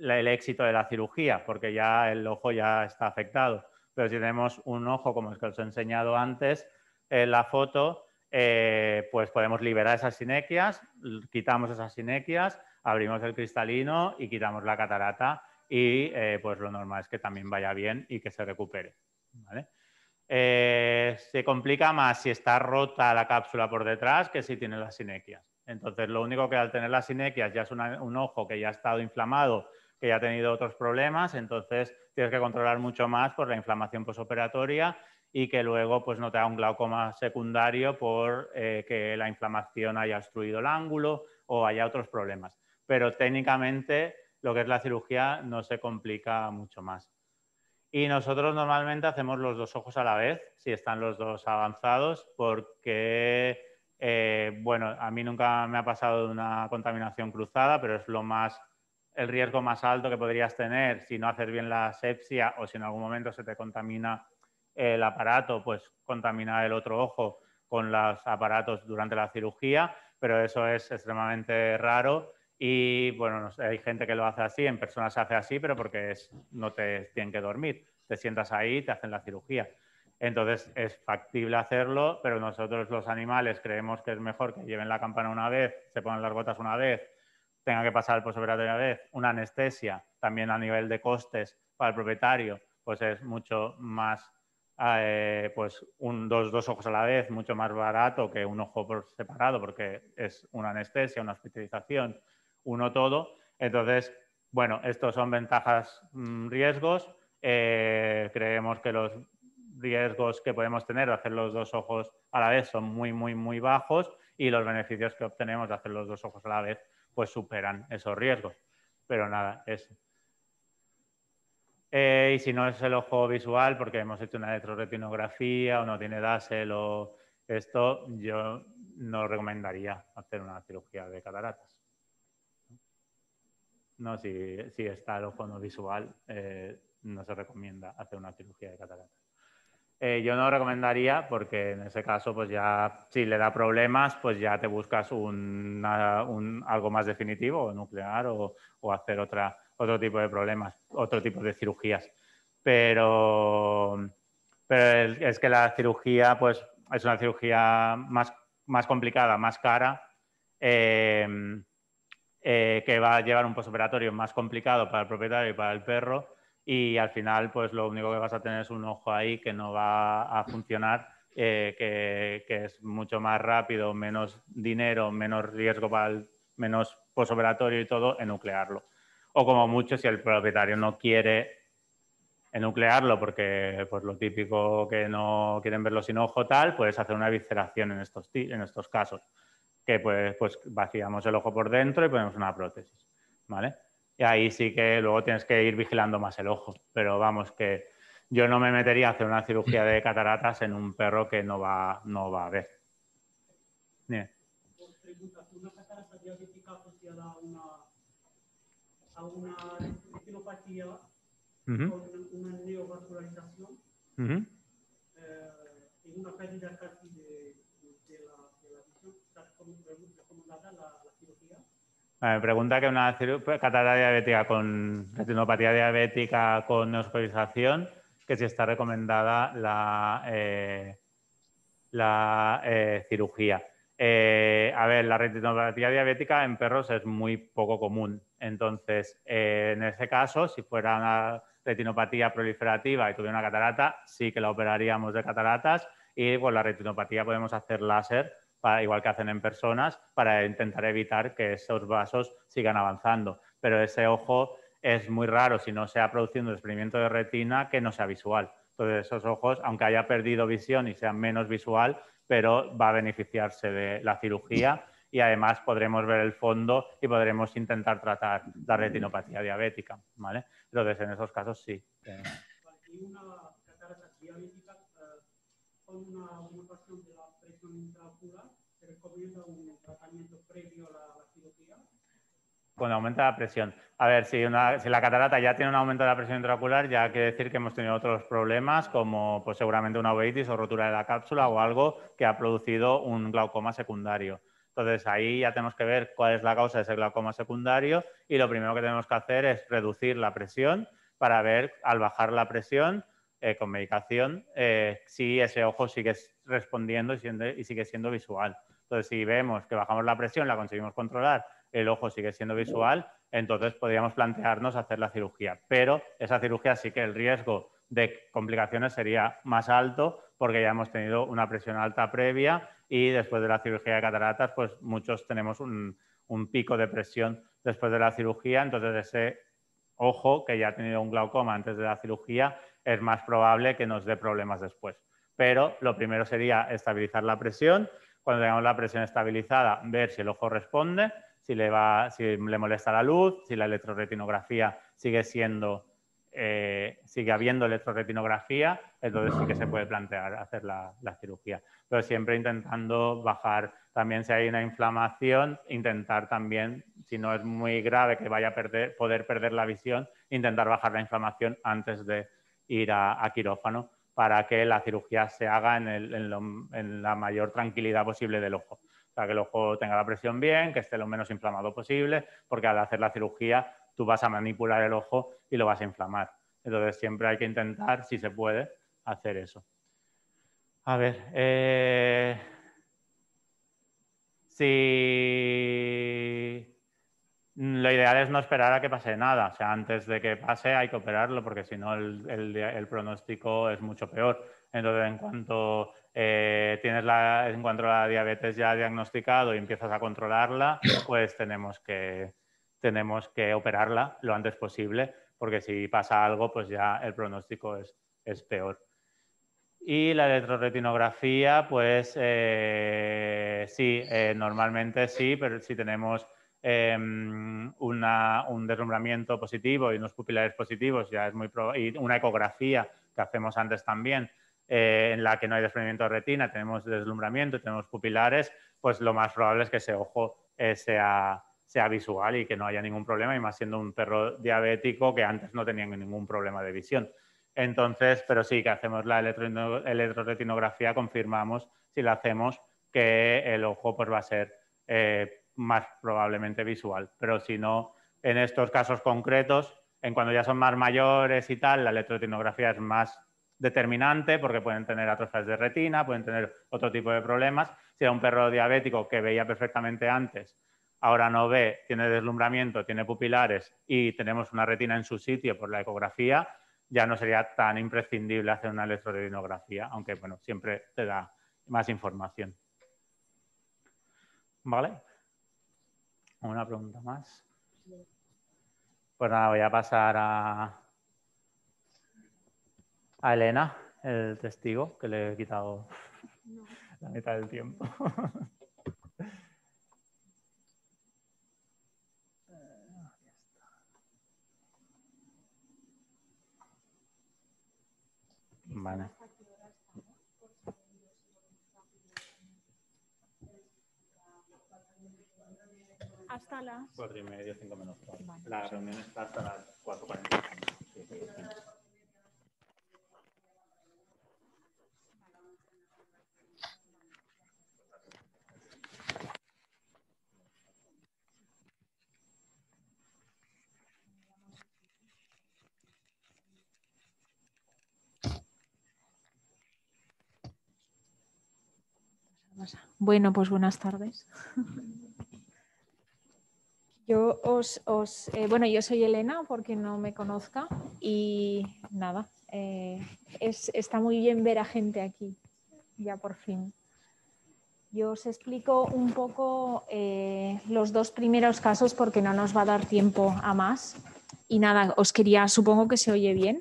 éxito de la cirugía, porque ya el ojo ya está afectado. Pero si tenemos un ojo como el que os he enseñado antes en eh, la foto, eh, pues podemos liberar esas sinequias, quitamos esas sinequias, abrimos el cristalino y quitamos la catarata y eh, pues lo normal es que también vaya bien y que se recupere. Eh, se complica más si está rota la cápsula por detrás que si tiene las sinequias. Entonces, lo único que al tener las sinequias ya es un ojo que ya ha estado inflamado, que ya ha tenido otros problemas, entonces tienes que controlar mucho más por la inflamación posoperatoria y que luego pues, no te haga un glaucoma secundario por eh, que la inflamación haya obstruido el ángulo o haya otros problemas. Pero técnicamente lo que es la cirugía no se complica mucho más. Y nosotros normalmente hacemos los dos ojos a la vez, si están los dos avanzados, porque, eh, bueno, a mí nunca me ha pasado una contaminación cruzada, pero es lo más, el riesgo más alto que podrías tener si no haces bien la asepsia o si en algún momento se te contamina el aparato, pues contamina el otro ojo con los aparatos durante la cirugía, pero eso es extremadamente raro y bueno, hay gente que lo hace así, en personas se hace así, pero porque no te tienen que dormir. Te sientas ahí, te hacen la cirugía. Entonces es factible hacerlo, pero nosotros los animales creemos que es mejor que lleven la campana una vez, se pongan las botas una vez, tengan que pasar el posoperatorio una vez, una anestesia también a nivel de costes para el propietario, pues es mucho más, eh, pues un, dos, dos ojos a la vez, mucho más barato que un ojo por separado, porque es una anestesia, una hospitalización, uno todo. Entonces, bueno, estos son ventajas, mm, riesgos. Eh, creemos que los riesgos que podemos tener de hacer los dos ojos a la vez son muy, muy, muy bajos y los beneficios que obtenemos de hacer los dos ojos a la vez pues superan esos riesgos. Pero nada, eso. Eh, y si no es el ojo visual, porque hemos hecho una retinografía o no tiene DASEL o esto, yo no recomendaría hacer una cirugía de cataratas. No, si, está el ojo no visual, eh, no se recomienda hacer una cirugía de cataratas. Eh, yo no recomendaría porque en ese caso, pues ya, si le da problemas, pues ya te buscas un, algo más definitivo, nuclear o, hacer otra, otro tipo de problemas, otro tipo de cirugías. Pero, es que la cirugía, pues es una cirugía más, más complicada, más cara. Eh, eh, que va a llevar un posoperatorio más complicado para el propietario y para el perro y al final pues lo único que vas a tener es un ojo ahí que no va a funcionar, eh, que, es mucho más rápido, menos dinero, menos riesgo para el, menos posoperatorio y todo, enuclearlo. O como mucho si el propietario no quiere enuclearlo porque pues lo típico que no quieren verlo sin ojo tal, puedes hacer una visceración en estos casos que pues, pues vaciamos el ojo por dentro y ponemos una prótesis, ¿vale? Y ahí sí que luego tienes que ir vigilando más el ojo, pero vamos que yo no me metería a hacer una cirugía de cataratas en un perro que no va, no va a ver. Bien. ¿Una catarata una, con una neovascularización eh, una pérdida Ah, me pregunta que una catarata diabética con retinopatía diabética con neosporización, que si está recomendada la, eh, eh, cirugía. Eh, a ver, la retinopatía diabética en perros es muy poco común. Entonces, en ese caso, si fuera una retinopatía proliferativa y tuviera una catarata, sí que la operaríamos de cataratas y con la retinopatía podemos hacer láser igual que hacen en personas, para intentar evitar que esos vasos sigan avanzando. Pero ese ojo es muy raro si no se ha producido un desprendimiento de retina que no sea visual. Entonces, esos ojos, aunque haya perdido visión y sea menos visual, pero va a beneficiarse de la cirugía y además podremos ver el fondo y podremos intentar tratar la retinopatía diabética, Entonces, en esos casos sí. ¿Y una con eh, una, de la presión intraocular? un tratamiento previo a la, la cirugía? Cuando aumenta la presión. A ver, si, la catarata ya tiene un aumento de la presión intraocular, ya quiere decir que hemos tenido otros problemas, como pues, seguramente una uveitis o rotura de la cápsula o algo que ha producido un glaucoma secundario. Entonces ahí ya tenemos que ver cuál es la causa de ese glaucoma secundario y lo primero que tenemos que hacer es reducir la presión para ver al bajar la presión eh, con medicación eh, si ese ojo sigue respondiendo y sigue siendo visual. Entonces, si vemos que bajamos la presión, la conseguimos controlar, el ojo sigue siendo visual, entonces podríamos plantearnos hacer la cirugía. Pero esa cirugía sí que el riesgo de complicaciones sería más alto porque ya hemos tenido una presión alta previa y después de la cirugía de cataratas, pues muchos tenemos un, un pico de presión después de la cirugía, entonces ese ojo que ya ha tenido un glaucoma antes de la cirugía es más probable que nos dé problemas después. Pero lo primero sería estabilizar la presión cuando tengamos la presión estabilizada, ver si el ojo responde, si le, va, si le molesta la luz, si la electroretinografía sigue siendo, eh, sigue habiendo electroretinografía, entonces sí que se puede plantear hacer la, cirugía. Pero siempre intentando bajar, también si hay una inflamación, intentar también, si no es muy grave que vaya a perder, poder perder la visión, intentar bajar la inflamación antes de ir a quirófano para que la cirugía se haga en, la mayor tranquilidad posible del ojo. Para que el ojo tenga la presión bien, que esté lo menos inflamado posible, porque al hacer la cirugía tú vas a manipular el ojo y lo vas a inflamar. Entonces siempre hay que intentar, si se puede, hacer eso. A ver, eh... si Mm, lo ideal es no esperar a que pase nada. O sea, antes de que pase hay que operarlo porque si no el, pronóstico es mucho peor. Entonces, en cuanto eh, tienes la, en cuanto la diabetes ya diagnosticado y empiezas a controlarla, pues tenemos que, tenemos que operarla lo antes posible porque si pasa algo, pues ya el pronóstico es, peor. Y la electroretinografía, pues eh, sí, eh, normalmente sí, pero si tenemos Em, un deslumbramiento positivo y unos pupilares positivos, ya es muy y una ecografía que hacemos antes también, eh, en la que no hay desprendimiento de retina, tenemos deslumbramiento, tenemos pupilares, pues lo más probable es que ese ojo eh, sea, sea visual y que no haya ningún problema, y más siendo un perro diabético que antes no tenía ningún problema de visión. Entonces, pero sí que hacemos la electroretinografía, confirmamos si la hacemos que el ojo pues, va a ser eh, más probablemente visual, pero si no, en estos casos concretos, en cuando ya son más mayores y tal, la electrotinografía es más determinante porque pueden tener atrofias de retina, pueden tener otro tipo de problemas. Si era un perro diabético que veía perfectamente antes, ahora no ve, tiene deslumbramiento, tiene pupilares y tenemos una retina en su sitio por la ecografía, ya no sería tan imprescindible hacer una electroretinografía, aunque bueno, siempre te da más información. ¿Vale? ¿Una pregunta más? Pues nada, voy a pasar a, Elena, el testigo, que le he quitado la mitad del tiempo. vale. Hasta las... Cuatro y media, cinco menos cuatro. La reunión está hasta las cuatro cuarenta. Bueno, pues buenas tardes. Yo os, eh, bueno, yo soy Elena, porque no me conozca, y nada, eh, es, está muy bien ver a gente aquí, ya por fin. Yo os explico un poco eh, los dos primeros casos porque no nos va a dar tiempo a más. Y nada, os quería, supongo que se oye bien.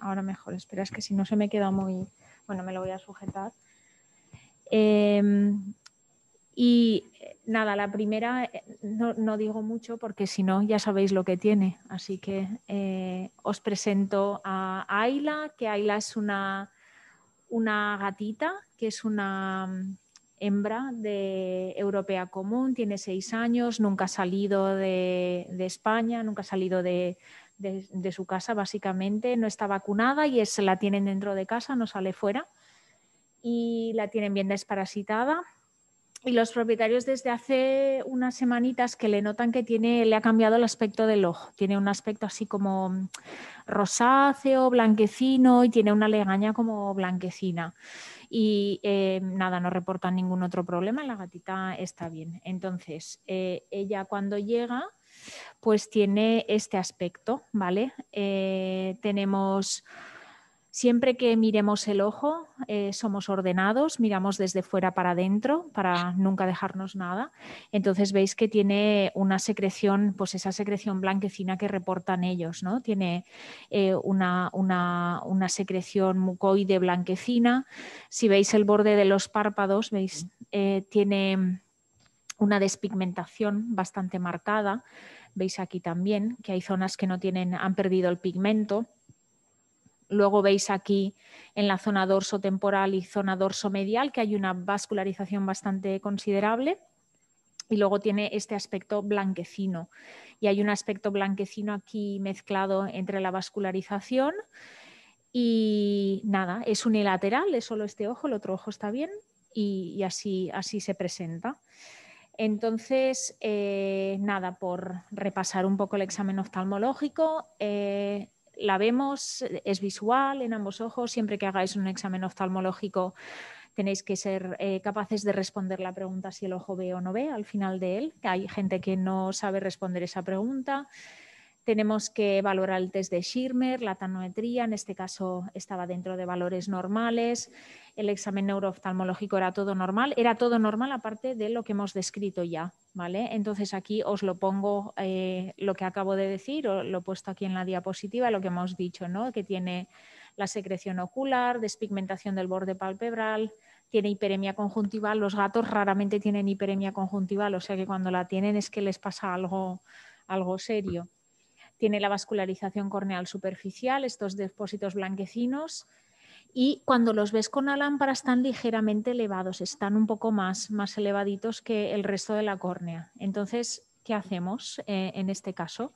Ahora mejor, espera, es que si no se me queda muy, bueno, me lo voy a sujetar. y nada, la primera eh, no, digo mucho porque si no ya sabéis lo que tiene. Así que eh, os presento a Ayla, que Ayla es una, una gatita, que es una mm, hembra de Europea Común, tiene seis años, nunca ha salido de, España, nunca ha salido de, su casa básicamente, no está vacunada y es, la tienen dentro de casa, no sale fuera. Y la tienen bien desparasitada, y los propietarios desde hace unas semanitas que le notan que tiene, le ha cambiado el aspecto del ojo. Tiene un aspecto así como mm, rosáceo, blanquecino y tiene una legaña como blanquecina. Y eh, nada, no reportan ningún otro problema, la gatita está bien. Entonces, eh, ella cuando llega, pues tiene este aspecto, ¿vale? Eh, tenemos Siempre que miremos el ojo, eh, somos ordenados, miramos desde fuera para adentro, para nunca dejarnos nada. Entonces veis que tiene una secreción, pues esa secreción blanquecina que reportan ellos, ¿no? Tiene eh, una, secreción mucoide blanquecina. Si veis el borde de los párpados, veis, eh, tiene una despigmentación bastante marcada. Veis aquí también que hay zonas que no tienen, han perdido el pigmento Luego veis aquí en la zona dorso temporal y zona dorso medial que hay una vascularización bastante considerable y luego tiene este aspecto blanquecino. Y hay un aspecto blanquecino aquí mezclado entre la vascularización y nada, es unilateral, es solo este ojo, el otro ojo está bien y, así, así se presenta. Entonces, eh, nada, por repasar un poco el examen oftalmológico, eh, la vemos, es visual en ambos ojos, siempre que hagáis un examen oftalmológico tenéis que ser eh, capaces de responder la pregunta si el ojo ve o no ve al final de él. Hay gente que no sabe responder esa pregunta. Tenemos que valorar el test de Schirmer, la tanometría, en este caso estaba dentro de valores normales, el examen neurooftalmológico era todo normal, era todo normal aparte de lo que hemos descrito ya, ¿vale? Entonces aquí os lo pongo eh, lo que acabo de decir, lo he puesto aquí en la diapositiva, lo que hemos dicho, Que tiene la secreción ocular, despigmentación del borde palpebral, tiene hiperemia conjuntival, los gatos raramente tienen hiperemia conjuntival, o sea que cuando la tienen es que les pasa algo, algo serio tiene la vascularización corneal superficial, estos depósitos blanquecinos. Y cuando los ves con la lámpara están ligeramente elevados, están un poco más, más elevaditos que el resto de la córnea. Entonces, ¿qué hacemos eh, en este caso?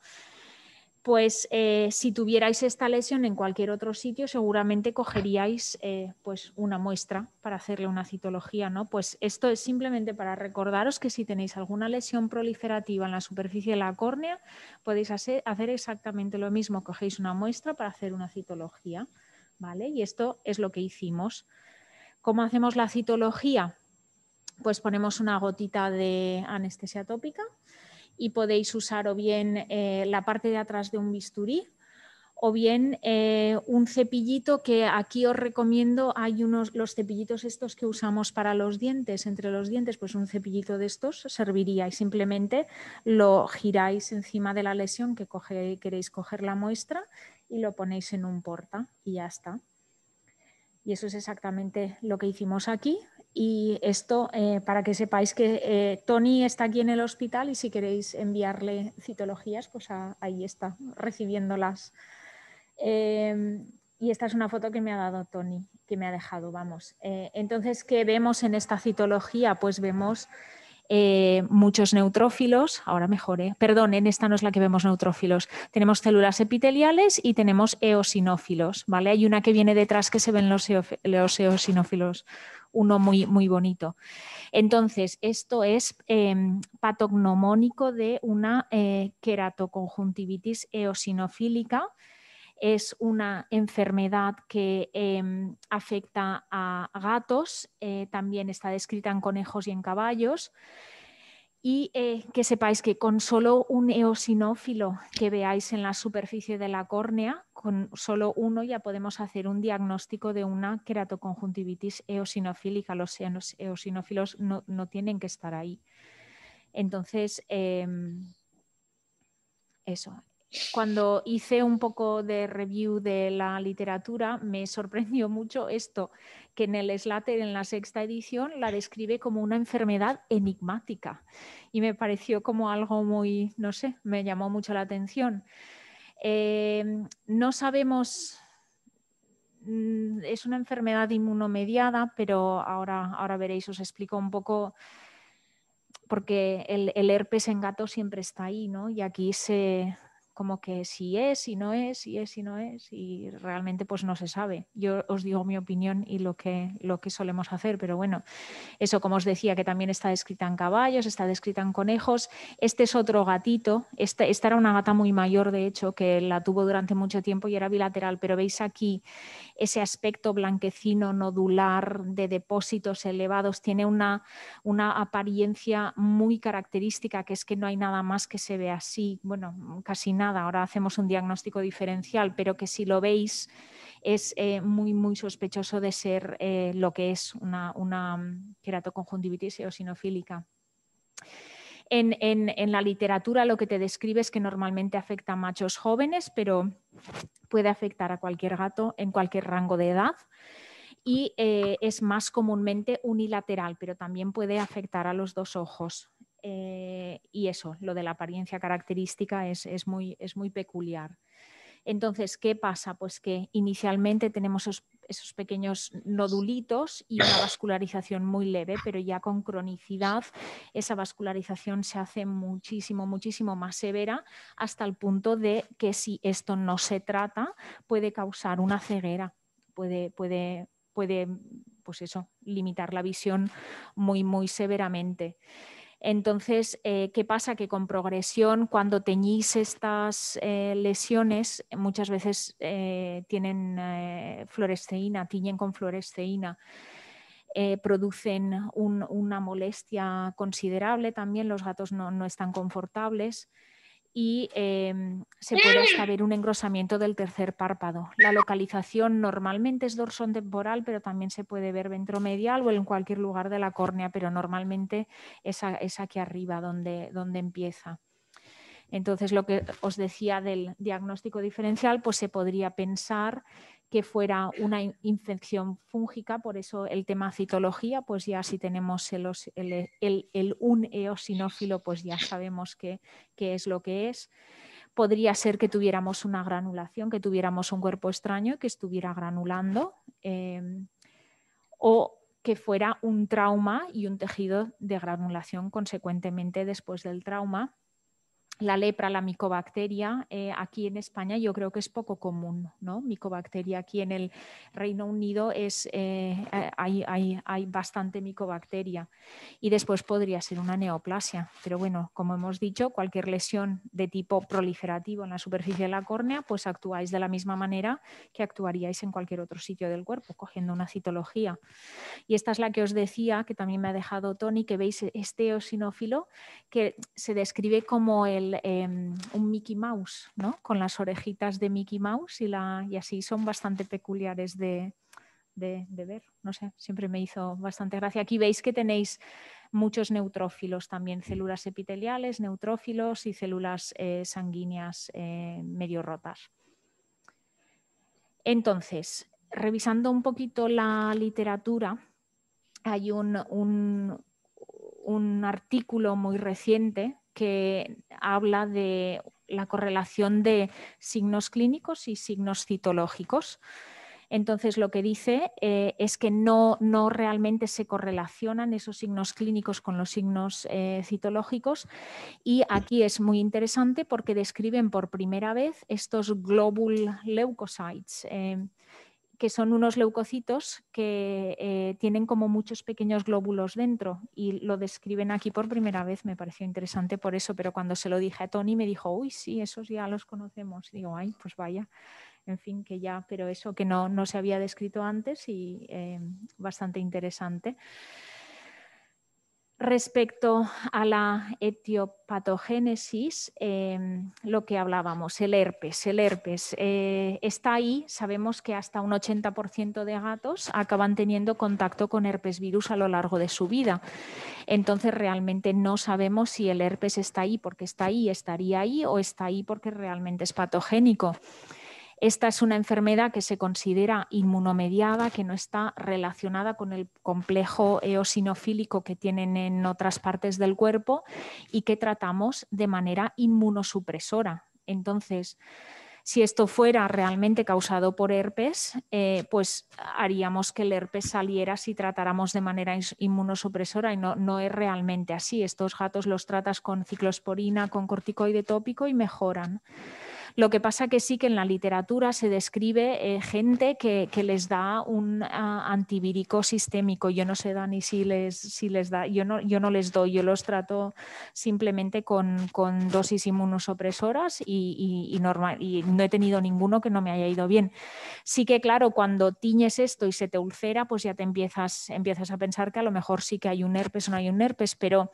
pues eh, si tuvierais esta lesión en cualquier otro sitio, seguramente cogeríais eh, pues una muestra para hacerle una citología, ¿no? Pues esto es simplemente para recordaros que si tenéis alguna lesión proliferativa en la superficie de la córnea, podéis hacer, exactamente lo mismo, cogéis una muestra para hacer una citología, ¿vale? Y esto es lo que hicimos. ¿Cómo hacemos la citología? Pues ponemos una gotita de anestesia tópica y podéis usar o bien eh, la parte de atrás de un bisturí o bien eh, un cepillito que aquí os recomiendo, hay unos, los cepillitos estos que usamos para los dientes, entre los dientes, pues un cepillito de estos serviría y simplemente lo giráis encima de la lesión que queréis coger la muestra y lo ponéis en un porta y ya está. Y eso es exactamente lo que hicimos aquí. Y esto eh, para que sepáis que eh, Tony está aquí en el hospital y si queréis enviarle citologías, pues ahí está, recibiéndolas. Eh, y esta es una foto que me ha dado Tony, que me ha dejado, vamos. entonces, ¿qué vemos en esta citología? Pues vemos eh, muchos neutrófilos, ahora mejoré, ¿eh? perdón, en esta no es la que vemos neutrófilos, tenemos células epiteliales y tenemos eosinófilos, ¿vale? Hay una que viene detrás que se ven los, eosinófilos, uno muy, muy bonito. Entonces, esto es em, patognomónico de una eh, queratoconjuntivitis eosinofílica, es una enfermedad que em, afecta a gatos, eh, también está descrita en conejos y en caballos. Y eh, que sepáis que con solo un eosinófilo que veáis en la superficie de la córnea, con solo uno ya podemos hacer un diagnóstico de una queratoconjuntivitis eosinofílica. Los eosinófilos no, no tienen que estar ahí. Entonces, em, eso, cuando hice un poco de review de la literatura, me sorprendió mucho esto, que en el Slater, en la sexta edición, la describe como una enfermedad enigmática. Y me pareció como algo muy, no sé, me llamó mucho la atención. Eh, no sabemos, mm, es una enfermedad inmunomediada, pero ahora, ahora veréis, os explico un poco porque el, el herpes en gato siempre está ahí, ¿no? Y aquí se, como que si es, y no es, si es, y no es, y realmente pues no se sabe. Yo os digo mi opinión y lo que, lo que solemos hacer, pero bueno, eso como os decía, que también está descrita en caballos, está descrita en conejos. Este es otro gatito, este, esta era una gata muy mayor, de hecho, que la tuvo durante mucho tiempo y era bilateral, pero veis aquí ese aspecto blanquecino nodular de depósitos elevados, tiene una, apariencia muy característica, que es que no hay nada más que se ve así, bueno, casi nada, ahora hacemos un diagnóstico diferencial, pero que si lo veis es eh, muy, muy sospechoso de ser eh, lo que es una, una queratoconjuntivitis eosinofílica. En, la literatura lo que te describe es que normalmente afecta a machos jóvenes, pero puede afectar a cualquier gato en cualquier rango de edad y eh, es más comúnmente unilateral, pero también puede afectar a los dos ojos. Eh, y eso, lo de la apariencia característica es muy, peculiar. Entonces, ¿qué pasa? Pues que inicialmente tenemos esos, pequeños nodulitos y una vascularización muy leve, pero ya con cronicidad esa vascularización se hace muchísimo, muchísimo más severa hasta el punto de que si esto no se trata puede causar una ceguera, puede, puede, puede pues eso, limitar la visión muy, muy severamente. Entonces, eh, ¿qué pasa? Que con progresión, cuando teñís estas eh, lesiones, muchas veces eh, tienen fluoresceína, tiñen con fluoresceína. producen una molestia considerable también, los gatos no están confortables y em, se puede hasta ver un engrosamiento del tercer párpado. La localización normalmente es dorsón temporal, pero también se puede ver ventromedial o en cualquier lugar de la córnea, pero normalmente es, aquí arriba donde, donde empieza. Entonces, lo que os decía del diagnóstico diferencial, pues se podría pensar que fuera una infección fúngica, por eso el tema citología, pues ya si tenemos el, un eosinófilo, pues ya sabemos qué es lo que es podría ser que tuviéramos una granulación, que tuviéramos un cuerpo extraño que estuviera granulando, em, o que fuera un trauma y un tejido de granulación consecuentemente después del trauma la lepra, la micobacteria, eh, aquí en España yo creo que es poco común, ¿no? Micobacteria aquí en el Reino Unido es, eh, eh, hay, bastante micobacteria y después podría ser una neoplasia, pero bueno, como hemos dicho, cualquier lesión de tipo proliferativo en la superficie de la córnea, pues actuáis de la misma manera que actuaríais en cualquier otro sitio del cuerpo, cogiendo una citología. Y esta es la que os decía, que también me ha dejado Tony, que veis este osinófilo que se describe como el Em, un Mickey Mouse, Con las orejitas de Mickey Mouse y, así son bastante peculiares de, ver. No sé, siempre me hizo bastante gracia. Aquí veis que tenéis muchos neutrófilos también, células epiteliales, neutrófilos y células eh, sanguíneas eh, medio rotas. Entonces, revisando un poquito la literatura, hay un artículo muy reciente que habla de la correlación de signos clínicos y signos citológicos. Entonces, lo que dice eh, es que no, no, realmente se correlacionan esos signos clínicos con los signos eh, citológicos. Y aquí es muy interesante porque describen por primera vez estos global leukocytes. Eh, que son unos leucocitos que eh, tienen como muchos pequeños glóbulos dentro y lo describen aquí por primera vez, me pareció interesante por eso, pero cuando se lo dije a Tony me dijo, uy, sí, esos ya los conocemos. digo, ay, pues vaya, en fin, que ya, pero eso que no, no se había descrito antes y eh, bastante interesante. Respecto a la etiopatogénesis, em, lo que hablábamos, el herpes. El herpes eh, está ahí, sabemos que hasta un 80% de gatos acaban teniendo contacto con herpes virus a lo largo de su vida. Entonces, realmente no sabemos si el herpes está ahí porque está ahí, estaría ahí o está ahí porque realmente es patogénico. Esta es una enfermedad que se considera inmunomediada, que no está relacionada con el complejo eosinofílico que tienen en otras partes del cuerpo y que tratamos de manera inmunosupresora. Entonces, si esto fuera realmente causado por herpes, eh, pues haríamos que el herpes saliera si tratáramos de manera inmunosupresora y no, no, es realmente así. Estos gatos los tratas con ciclosporina, con corticoide tópico y mejoran. Lo que pasa que sí que en la literatura se describe eh, gente que, les da un uh, sistémico. Yo no sé, Dani, si les, si les da, yo no, yo no les doy, yo los trato simplemente con, dosis inmunosopresoras y, normal, y no he tenido ninguno que no me haya ido bien. Sí que claro, cuando tiñes esto y se te ulcera, pues ya te empiezas, empiezas a pensar que a lo mejor sí que hay un herpes o no hay un herpes, pero...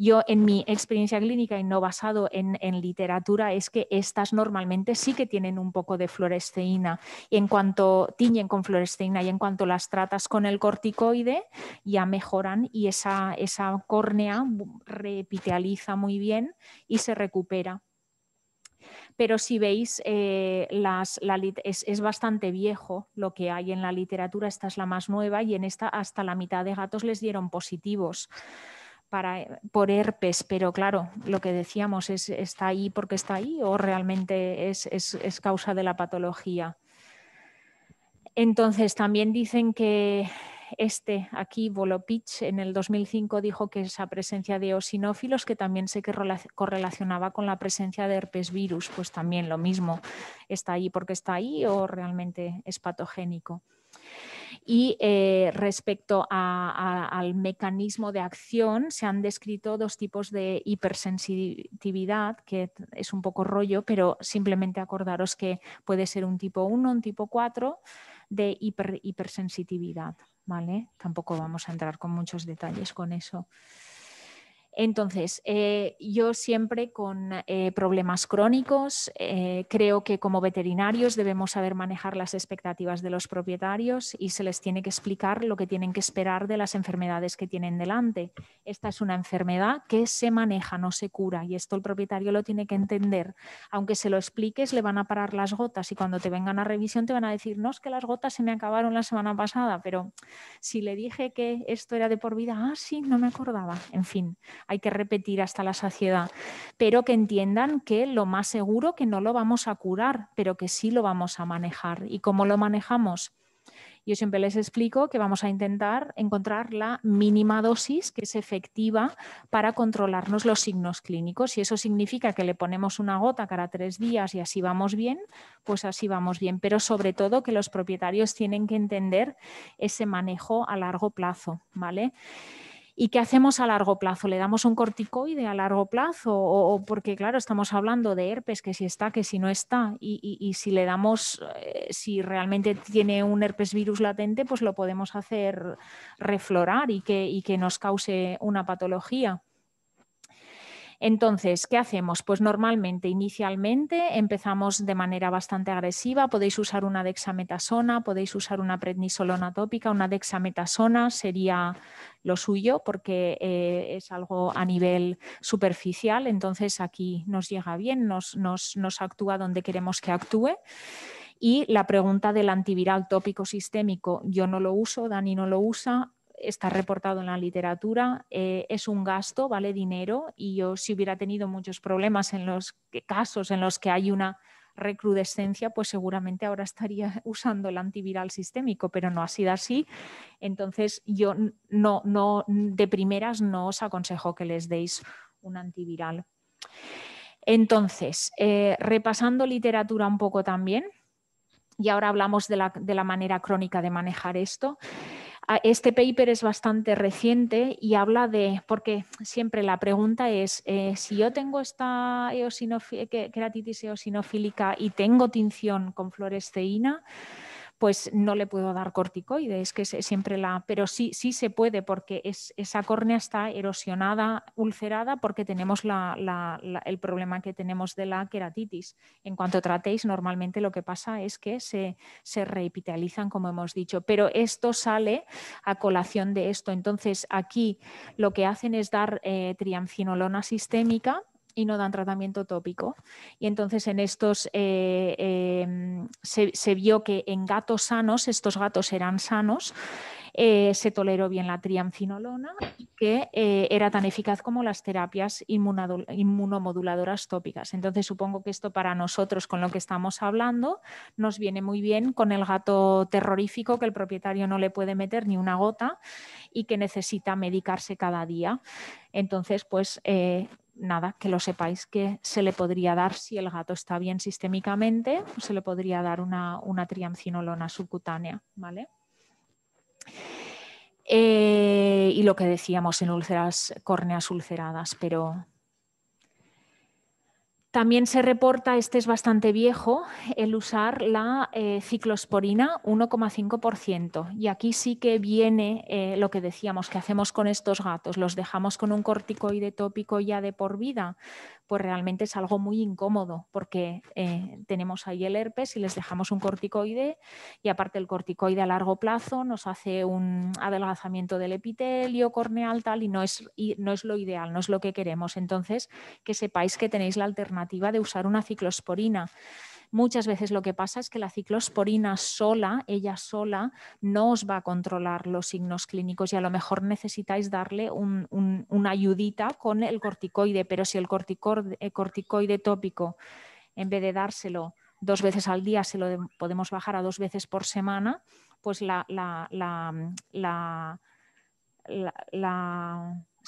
Yo en mi experiencia clínica y no basado en, literatura es que estas normalmente sí que tienen un poco de fluoresceína y en cuanto tiñen con fluoresceína y en cuanto las tratas con el corticoide ya mejoran y esa, córnea repitealiza muy bien y se recupera pero si veis, eh, es, es, bastante viejo lo que hay en la literatura, esta es la más nueva y en esta hasta la mitad de gatos les dieron positivos. Eh, por herpes, pero claro, lo que decíamos es está ahí porque está ahí o realmente es, causa de la patología. Entonces, también dicen que este aquí, Volopich, en el 2005 dijo que esa presencia de osinófilos, que también sé que correlacionaba con la presencia de herpes virus, pues también lo mismo, está ahí porque está ahí o realmente es patogénico. Y eh, respecto al mecanismo de acción, se han descrito dos tipos de hipersensitividad, que es un poco rollo, pero simplemente acordaros que puede ser un tipo 1, un tipo 4 de hipersensitividad. ¿vale? Tampoco vamos a entrar con muchos detalles con eso. Entonces, eh, yo siempre con eh, problemas crónicos, eh, creo que como veterinarios debemos saber manejar las expectativas de los propietarios y se les tiene que explicar lo que tienen que esperar de las enfermedades que tienen delante. Esta es una enfermedad que se maneja, no se cura y esto el propietario lo tiene que entender. Aunque se lo expliques, le van a parar las gotas y cuando te vengan a revisión te van a decir, no, es que las gotas se me acabaron la semana pasada, pero si le dije que esto era de por vida, ah, sí, no me acordaba, en fin hay que repetir hasta la saciedad, pero que entiendan que lo más seguro que no lo vamos a curar, pero que sí lo vamos a manejar. ¿Y cómo lo manejamos? Yo siempre les explico que vamos a intentar encontrar la mínima dosis que es efectiva para controlarnos los signos clínicos. Si eso significa que le ponemos una gota cada tres días y así vamos bien, pues así vamos bien. Pero sobre todo que los propietarios tienen que entender ese manejo a largo plazo, ¿vale? ¿Y qué hacemos a largo plazo? ¿Le damos un corticoide a largo plazo? O, porque, claro, estamos hablando de herpes, que si está, que si no está, y, si le damos, eh, si realmente tiene un herpes virus latente, pues lo podemos hacer reflorar y que nos cause una patología. Entonces, ¿qué hacemos? Pues normalmente, inicialmente, empezamos de manera bastante agresiva. Podéis usar una dexametasona, podéis usar una prednisolona tópica, una dexametasona sería lo suyo porque eh, es algo a nivel superficial. Entonces, aquí nos llega bien, nos, nos actúa donde queremos que actúe. Y la pregunta del antiviral tópico sistémico, yo no lo uso, Dani no lo usa, está reportado en la literatura, eh, es un gasto, vale dinero, y yo si hubiera tenido muchos problemas en los casos en los que hay una recrudescencia, pues seguramente ahora estaría usando el antiviral sistémico, pero no ha sido así. Entonces, yo no, de primeras no os aconsejo que les deis un antiviral. Entonces, eh, repasando literatura un poco también, y ahora hablamos de la, de la manera crónica de manejar esto. Este paper es bastante reciente y habla de, porque siempre la pregunta es, eh, si yo tengo esta keratitis eosinofílica y tengo tinción con fluoresceína, pues no le puedo dar corticoides, que siempre la... Pero sí, sí se puede porque esa córnea está erosionada, ulcerada, porque tenemos el problema que tenemos de la queratitis. En cuanto tratéis, normalmente lo que pasa es que se, se reepitalizan, como hemos dicho, pero esto sale a colación de esto. Entonces, aquí lo que hacen es dar eh, triamcinolona sistémica y no dan tratamiento tópico. Y entonces en estos eh, em, se, vio que en gatos sanos, estos gatos eran sanos, eh, se toleró bien la triamcinolona, que eh, era tan eficaz como las terapias inmunomoduladoras tópicas. Entonces, supongo que esto para nosotros, con lo que estamos hablando, nos viene muy bien con el gato terrorífico que el propietario no le puede meter ni una gota y que necesita medicarse cada día. Entonces, pues nada, que lo sepáis que se le podría dar, si el gato está bien sistémicamente, se le podría dar una, una triamcinolona subcutánea, ¿vale? Eh, y lo que decíamos en úlceras córneas ulceradas, pero, también se reporta, este es bastante viejo, el usar la eh, ciclosporina 1,5%. Y aquí sí que viene eh, lo que decíamos que hacemos con estos gatos. ¿Los dejamos con un corticoide tópico ya de por vida? pues realmente es algo muy incómodo porque eh, tenemos ahí el herpes y les dejamos un corticoide y aparte el corticoide a largo plazo nos hace un adelgazamiento del epitelio corneal tal y no es, y no es lo ideal, no es lo que queremos. Entonces, que sepáis que tenéis la alternativa de usar una ciclosporina Muchas veces lo que pasa es que la ciclosporina sola, ella sola, no os va a controlar los signos clínicos y a lo mejor necesitáis darle una ayudita con el corticoide, pero si el, eh, corticoide, tópico, en vez de dárselo dos veces al día, se lo podemos bajar a dos veces por semana, pues la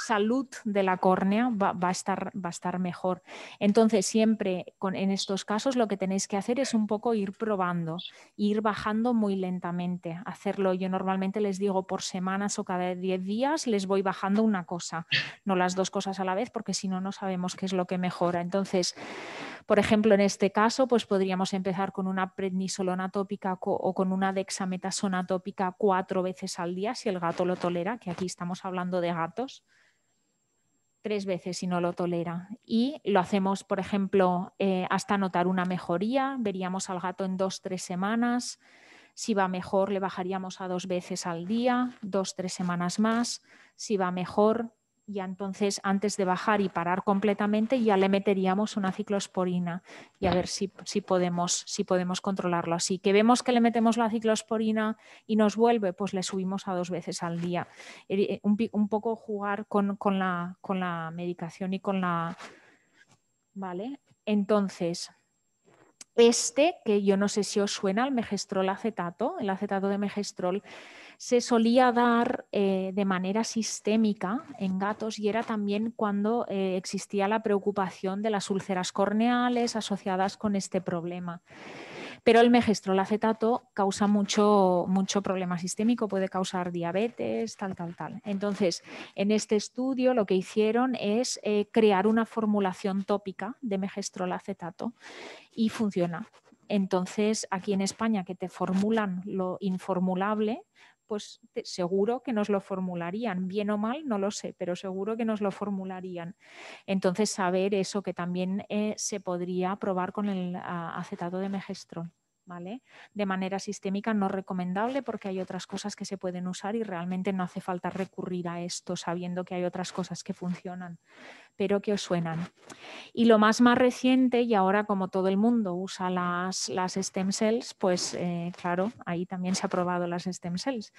salud de la córnea va, a estar, mejor. Entonces, siempre en estos casos lo que tenéis que hacer es un poco ir probando, ir bajando muy lentamente, hacerlo. Yo normalmente les digo por semanas o cada 10 días les voy bajando una cosa, no las dos cosas a la vez, porque si no, no sabemos qué es lo que mejora. Entonces, por ejemplo, en este caso, pues podríamos empezar con una prednisolona tópica o con una dexametasona tópica cuatro veces al día, si el gato lo tolera, que aquí estamos hablando de gatos tres veces si no lo tolera. Y lo hacemos, por ejemplo, eh, hasta notar una mejoría. Veríamos al gato en dos, tres semanas. Si va mejor, le bajaríamos a dos veces al día, dos, tres semanas más. Si va mejor, y entonces antes de bajar y parar completamente ya le meteríamos una ciclosporina y a ver si, podemos, si podemos controlarlo así. Que vemos que le metemos la ciclosporina y nos vuelve, pues le subimos a dos veces al día. Eh, eh, un, poco jugar con, la, con la medicación y con la... ¿Vale? Entonces, este, que yo no sé si os suena, el megestrol acetato, el acetato de megestrol, se solía dar eh, de manera sistémica en gatos y era también cuando eh, existía la preocupación de las úlceras corneales asociadas con este problema. Pero el megestrol acetato causa mucho, mucho problema sistémico, puede causar diabetes, tal, tal, tal. Entonces, en este estudio lo que hicieron es eh, crear una formulación tópica de megestrol acetato y funciona. Entonces, aquí en España que te formulan lo informulable, pues seguro que nos lo formularían, bien o mal, no lo sé, pero seguro que nos lo formularían. Entonces, saber eso que también eh, se podría probar con el acetato de megestrol. De manera sistémica no recomendable porque hay otras cosas que se pueden usar y realmente no hace falta recurrir a esto sabiendo que hay otras cosas que funcionan pero que os suenan. Y lo más más reciente, y ahora como todo el mundo usa las, stem cells, pues eh, claro, ahí también se ha probado las stem cells.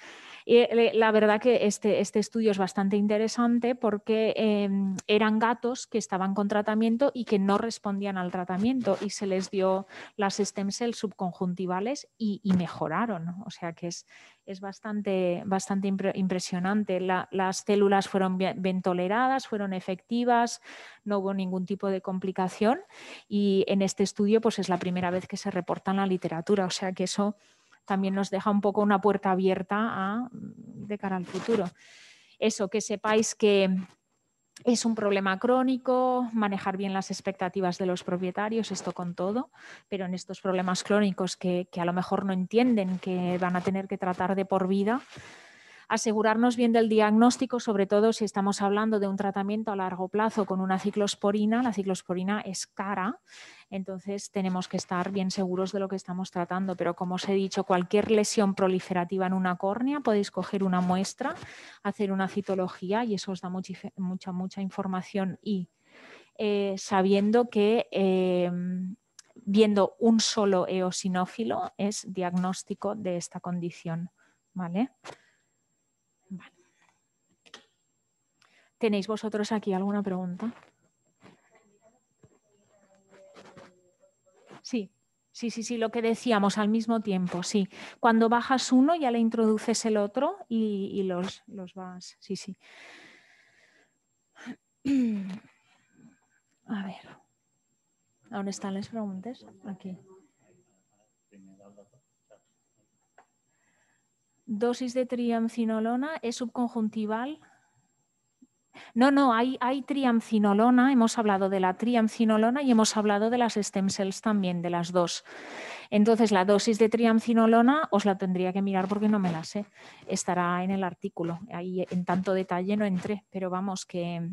Y, eh, la verdad que este, este estudio es bastante interesante porque em, eran gatos que estaban con tratamiento y que no respondían al tratamiento y se les dio las stem cells subconjuntivales y, y mejoraron. O sea que es, es bastante, bastante impresionante. las células fueron bien, toleradas, fueron efectivas, no hubo ningún tipo de complicación y en este estudio pues, es la primera vez que se reporta en la literatura, o sea que eso también nos deja un poco una puerta abierta de cara al futuro. Eso, que sepáis que es un problema crónico, manejar bien las expectativas de los propietarios, esto con todo, pero en estos problemas crónicos que, a lo mejor no entienden que van a tener que tratar de por vida, asegurarnos bien del diagnóstico, sobre todo si estamos hablando de un tratamiento a largo plazo con una ciclosporina. La ciclosporina es cara, entonces tenemos que estar bien seguros de lo que estamos tratando. Pero como os he dicho, cualquier lesión proliferativa en una córnea, podéis coger una muestra, hacer una citología y eso os da mucha, mucha, información y eh, sabiendo que... Em, viendo un solo eosinófilo es diagnóstico de esta condición. ¿Vale? ¿Tenéis vosotros aquí alguna pregunta? Sí, sí, sí, sí, lo que decíamos al mismo tiempo, sí. Cuando bajas uno ya le introduces el otro y, los, los vas, sí, sí. A ver, ¿dónde están las preguntas? Aquí. Dosis de triamcinolona es subconjuntival no, no, hay, triamcinolona, hemos hablado de la triamcinolona y hemos hablado de las stem cells también, de las dos. Entonces, la dosis de triamcinolona os la tendría que mirar porque no me la sé. Estará en el artículo, ahí en tanto detalle no entré, pero vamos que...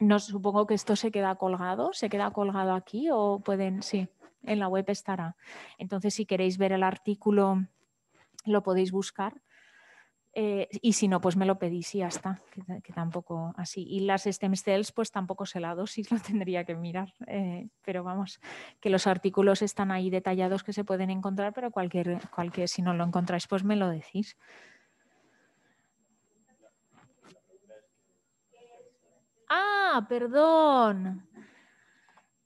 No, supongo que esto se queda colgado, se queda colgado aquí o pueden, sí, en la web estará. Entonces, si queréis ver el artículo, lo podéis buscar eh, y si no, pues me lo pedís y ya está, que, tampoco así. Y las stem cells, pues tampoco sé la dosis, lo tendría que mirar. Eh, pero vamos, que los artículos están ahí detallados que se pueden encontrar, pero cualquier, cualquier si no lo encontráis, pues me lo decís. Ah, perdón.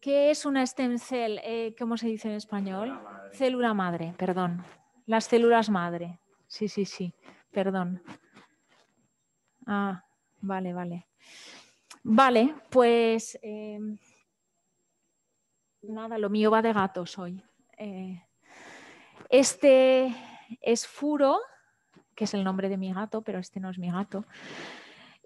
¿Qué es una stem cell? Eh, ¿Cómo se dice en español? Célula madre, perdón. Las células madre. Sí, sí, sí perdón. Ah, vale, vale. Vale, pues em, nada, lo mío va de gatos hoy. Eh, este es Furo, que es el nombre de mi gato, pero este no es mi gato.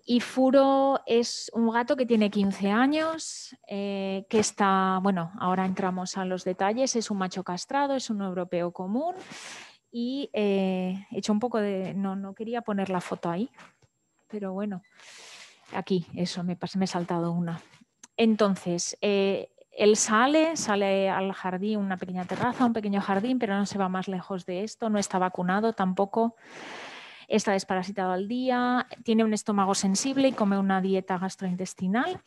Y Furo es un gato que tiene 15 años, eh, que está, bueno, ahora entramos a los detalles, es un macho castrado, es un europeo común y he eh, hecho un poco de... No, no quería poner la foto ahí, pero bueno, aquí, eso, me, me he saltado una. Entonces, eh, él sale, sale al jardín, una pequeña terraza, un pequeño jardín, pero no se va más lejos de esto, no está vacunado tampoco, está desparasitado al día, tiene un estómago sensible y come una dieta gastrointestinal.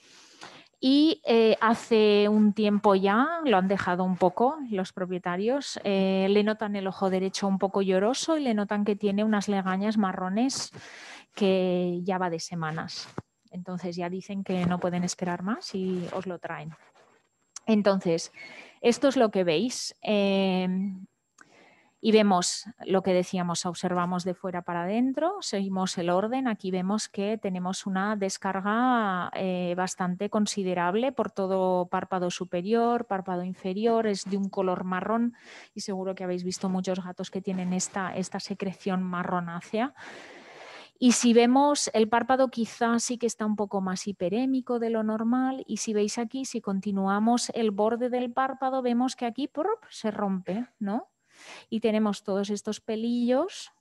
Y eh, hace un tiempo ya lo han dejado un poco los propietarios. Eh, le notan el ojo derecho un poco lloroso y le notan que tiene unas legañas marrones que ya va de semanas. Entonces ya dicen que no pueden esperar más y os lo traen. Entonces, esto es lo que veis. Eh, y vemos lo que decíamos, observamos de fuera para adentro, seguimos el orden, aquí vemos que tenemos una descarga eh, bastante considerable por todo párpado superior, párpado inferior, es de un color marrón y seguro que habéis visto muchos gatos que tienen esta, esta secreción marronácea. Y si vemos el párpado quizás sí que está un poco más hiperémico de lo normal y si veis aquí, si continuamos el borde del párpado, vemos que aquí se rompe, ¿no? y tenemos todos estos pelillos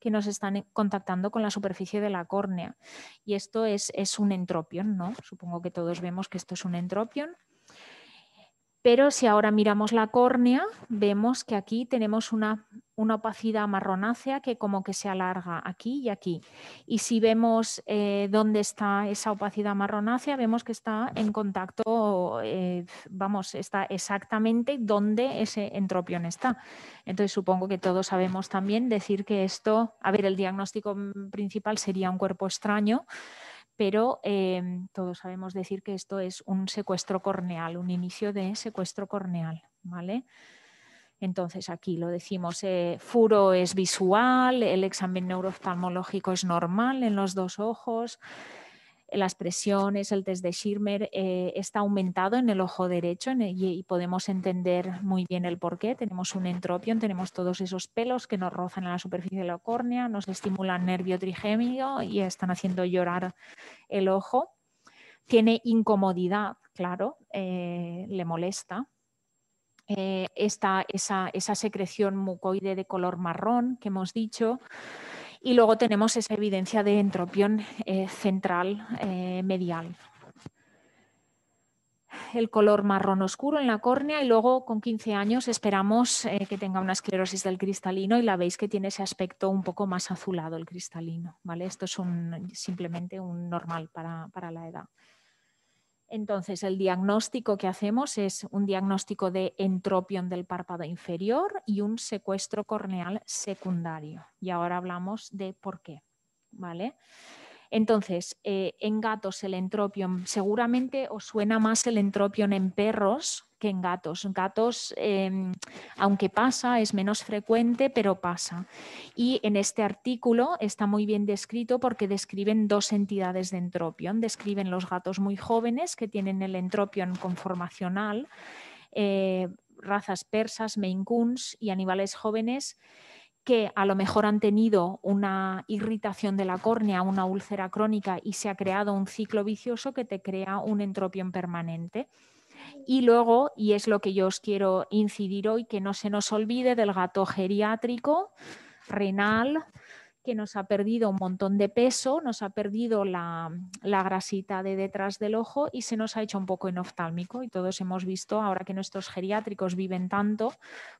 que nos están contactando con la superficie de la córnea. Y esto es, es un entropión, ¿no? Supongo que todos vemos que esto es un entropión. Pero si ahora miramos la córnea, vemos que aquí tenemos una una opacidad marronácea que como que se alarga aquí y aquí. Y si vemos eh, dónde está esa opacidad marronácea, vemos que está en contacto, eh, vamos, está exactamente donde ese entropión está. Entonces supongo que todos sabemos también decir que esto, a ver, el diagnóstico mm, principal sería un cuerpo extraño, pero em, todos sabemos decir que esto es un secuestro corneal, un inicio de secuestro corneal, ¿vale? Entonces aquí lo decimos, eh, furo es visual, el examen neurooftalmológico es normal en los dos ojos, las presiones, el test de Schirmer eh, está aumentado en el ojo derecho y, podemos entender muy bien el porqué. Tenemos un entropión, tenemos todos esos pelos que nos rozan en la superficie de la córnea, nos estimulan nervio trigémico y están haciendo llorar el ojo. Tiene incomodidad, claro, eh, le molesta eh, esta, esa, secreción mucoide de color marrón que hemos dicho. Y luego tenemos esa evidencia de entropión eh, central eh, medial. El color marrón oscuro en la córnea y luego con 15 años esperamos que tenga una esclerosis del cristalino y la veis que tiene ese aspecto un poco más azulado el cristalino. Esto es simplemente un normal para la edad. Entonces, el diagnóstico que hacemos es un diagnóstico de entropión del párpado inferior y un secuestro corneal secundario. Y ahora hablamos de por qué. ¿Vale? Entonces, eh, en gatos el entropión, seguramente os suena más el entropión en perros, en gatos. Gatos, em, aunque pasa, es menos frecuente, pero pasa. Y en este artículo está muy bien descrito porque describen dos entidades de entropión. Describen los gatos muy jóvenes que tienen el entropión conformacional, eh, razas persas, Maine y animales jóvenes que a lo mejor han tenido una irritación de la córnea, una úlcera crónica y se ha creado un ciclo vicioso que te crea un entropión permanente. Y luego, y es lo que yo os quiero incidir hoy, que no se nos olvide del gato geriátrico, renal, que nos ha perdido un montón de peso, nos ha perdido la, grasita de detrás del ojo y se nos ha hecho un poco oftálmico. Y todos hemos visto, ahora que nuestros geriátricos viven tanto,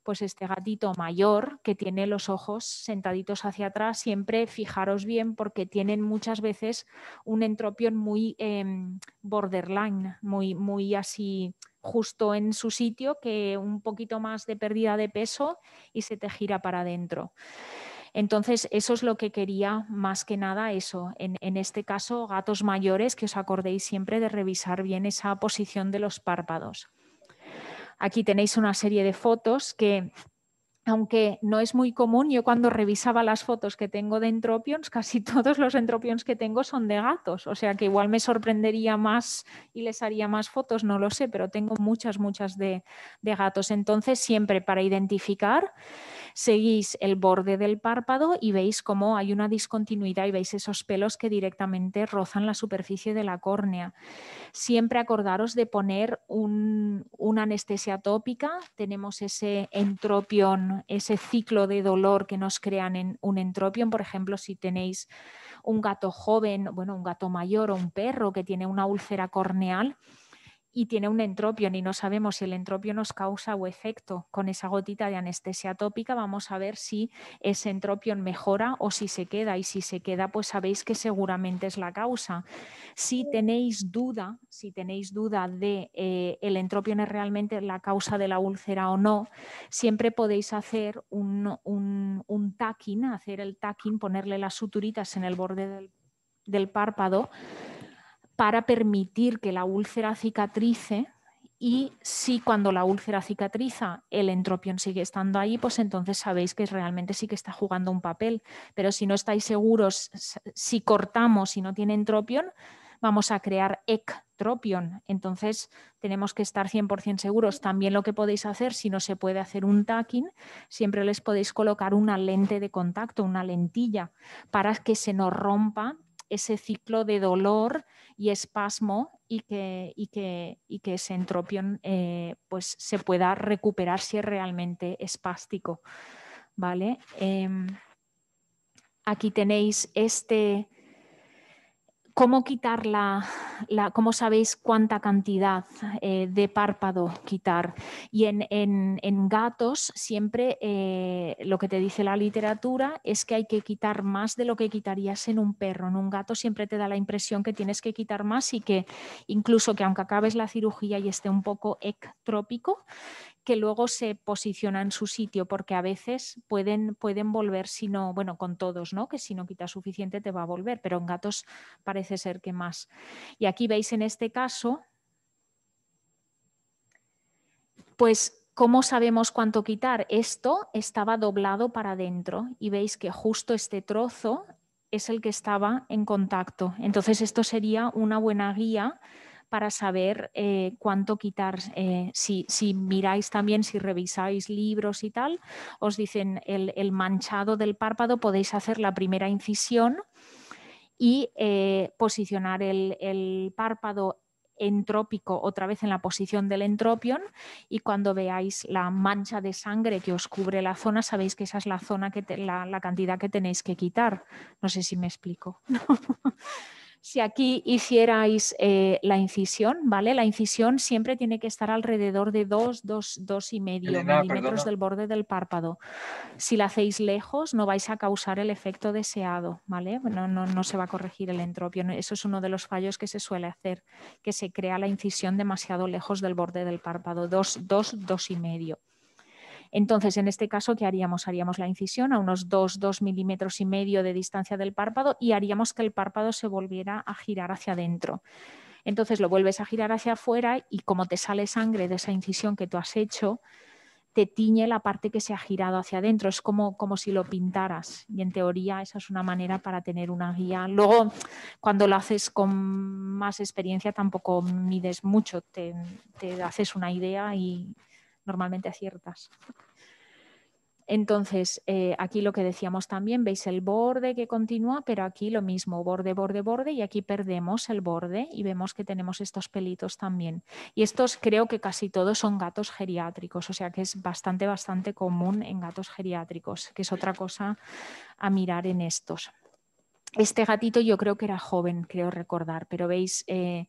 pues este gatito mayor que tiene los ojos sentaditos hacia atrás, siempre fijaros bien porque tienen muchas veces un entropión muy em, borderline, muy, muy así justo en su sitio, que un poquito más de pérdida de peso y se te gira para adentro. Entonces, eso es lo que quería más que nada, eso. En, este caso, gatos mayores, que os acordéis siempre de revisar bien esa posición de los párpados. Aquí tenéis una serie de fotos que aunque no es muy común, yo cuando revisaba las fotos que tengo de entropions, casi todos los entropions que tengo son de gatos, o sea que igual me sorprendería más y les haría más fotos, no lo sé, pero tengo muchas, muchas de, de gatos. Entonces, siempre para identificar, seguís el borde del párpado y veis cómo hay una discontinuidad y veis esos pelos que directamente rozan la superficie de la córnea. Siempre acordaros de poner una anestesia tópica, tenemos ese entropión, ese ciclo de dolor que nos crean en un entropión, por ejemplo, si tenéis un gato joven, bueno, un gato mayor o un perro que tiene una úlcera corneal, y tiene un entropión y no sabemos si el entropión nos causa o efecto. Con esa gotita de anestesia tópica vamos a ver si ese entropión mejora o si se queda y si se queda pues sabéis que seguramente es la causa. Si tenéis duda, si tenéis duda de eh, el entropión es realmente la causa de la úlcera o no, siempre podéis hacer un, un, tacking, hacer el tacking, ponerle las suturitas en el borde del, del párpado para permitir que la úlcera cicatrice y si cuando la úlcera cicatriza el entropión sigue estando ahí, pues entonces sabéis que realmente sí que está jugando un papel. Pero si no estáis seguros, si cortamos y no tiene entropión, vamos a crear ectropión. Entonces tenemos que estar 100% seguros. También lo que podéis hacer, si no se puede hacer un tacking, siempre les podéis colocar una lente de contacto, una lentilla, para que se nos rompa ese ciclo de dolor y espasmo y que, que, que ese entropión eh, pues se pueda recuperar si es realmente espástico. ¿vale? Em, aquí tenéis este ¿Cómo quitar la, cómo sabéis cuánta cantidad eh, de párpado quitar? Y en, en, en gatos siempre eh, lo que te dice la literatura es que hay que quitar más de lo que quitarías en un perro. En un gato siempre te da la impresión que tienes que quitar más y que incluso que aunque acabes la cirugía y esté un poco ectrópico, que luego se posiciona en su sitio, porque a veces pueden, pueden volver, si no, bueno, con todos, ¿no? Que si no quitas suficiente te va a volver, pero en gatos parece ser que más. Y aquí veis en este caso, pues ¿Cómo sabemos cuánto quitar? Esto estaba doblado para adentro y veis que justo este trozo es el que estaba en contacto. Entonces esto sería una buena guía para saber eh, cuánto quitar. Eh, si, miráis también, si revisáis libros y tal, os dicen el, manchado del párpado, podéis hacer la primera incisión y eh, posicionar el, párpado entrópico otra vez en la posición del entropion y cuando veáis la mancha de sangre que os cubre la zona, sabéis que esa es la zona que la, cantidad que tenéis que quitar. No sé si me explico. si aquí hicierais eh, la incisión, ¿vale? La incisión siempre tiene que estar alrededor de 2, 2, dos y medio milímetros del borde del párpado. Si la hacéis lejos, no vais a causar el efecto deseado, ¿vale? No, no, no se va a corregir el entropio. Eso es uno de los fallos que se suele hacer, que se crea la incisión demasiado lejos del borde del párpado, 2, 2, 2 y medio. Entonces, en este caso, ¿qué haríamos? Haríamos la incisión a unos 2, 2 milímetros y medio de distancia del párpado y haríamos que el párpado se volviera a girar hacia adentro. Entonces lo vuelves a girar hacia afuera y como te sale sangre de esa incisión que tú has hecho, te tiñe la parte que se ha girado hacia adentro. Es como, como, si lo pintaras. Y en teoría esa es una manera para tener una guía. Luego, cuando lo haces con más experiencia, tampoco mides mucho. te haces una idea y, normalmente aciertas. Entonces, eh, aquí lo que decíamos también, veis el borde que continúa, pero aquí lo mismo, borde, borde, borde, y aquí perdemos el borde y vemos que tenemos estos pelitos también. Y estos creo que casi todos son gatos geriátricos, o sea que es bastante, bastante común en gatos geriátricos, que es otra cosa a mirar en estos. Este gatito yo creo que era joven, creo recordar, pero veis, eh,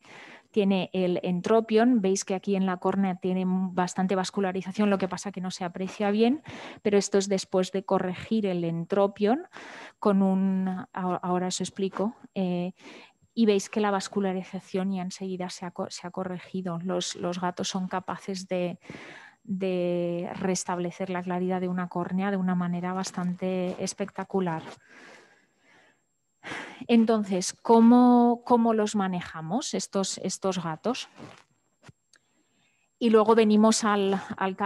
tiene el entropion, veis que aquí en la córnea tiene bastante vascularización, lo que pasa que no se aprecia bien, pero esto es después de corregir el entropion con un, ahora os explico, eh, y veis que la vascularización ya enseguida se ha, corregido. Los, gatos son capaces de restablecer la claridad de una córnea de una manera bastante espectacular. Entonces, ¿cómo, los manejamos estos, gatos? Y luego venimos al,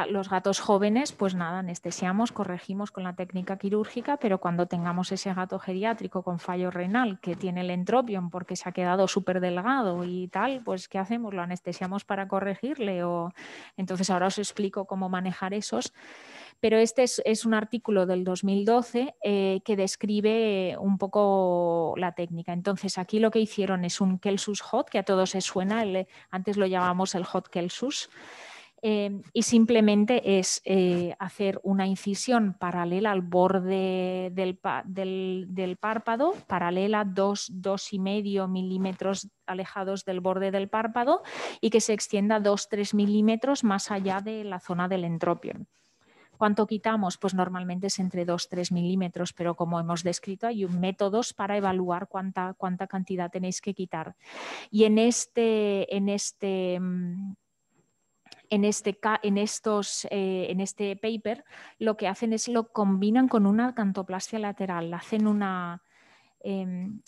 los gatos jóvenes, pues nada, anestesiamos, corregimos con la técnica quirúrgica, pero cuando tengamos ese gato geriátrico con fallo renal que tiene el entropion porque se ha quedado súper delgado y tal, pues ¿qué hacemos? ¿Lo anestesiamos para corregirle? O... Entonces ahora os explico cómo manejar esos pero este es, un artículo del 2012 eh, que describe eh, un poco la técnica. Entonces, aquí lo que hicieron es un Kelsus Hot, que a todos se suena, antes lo llamamos el Hot Kelsus. Eh, y simplemente es hacer una incisión paralela al borde del, paralela del párpado, paralela 2, 2,5 milímetros alejados del borde del párpado y que se extienda 2-3 milímetros más allá de la zona del entropión. ¿Cuánto quitamos? Pues normalmente es entre 2-3 milímetros, pero como hemos descrito, hay métodos para evaluar cuánta, cuánta cantidad tenéis que quitar. Y en este, en este en este, en, estos, eh, en este paper lo que hacen es lo combinan con una cantoplastia lateral, hacen una em,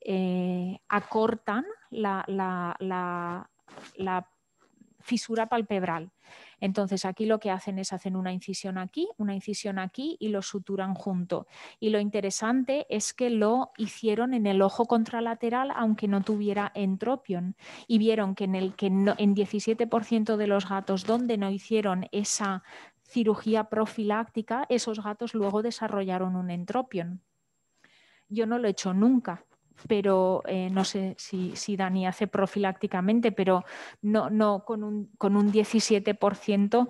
eh, acortan la, la fisura palpebral. Entonces aquí lo que hacen es hacen una incisión aquí, una incisión aquí y lo suturan junto. Y lo interesante es que lo hicieron en el ojo contralateral aunque no tuviera entropion y vieron que en el que en 17% de los gatos donde no hicieron esa cirugía profiláctica, esos gatos luego desarrollaron un entropión, Yo no lo he hecho nunca, pero eh, no sé si, Dani hace profilácticamente, pero no, no con, un, con un 17%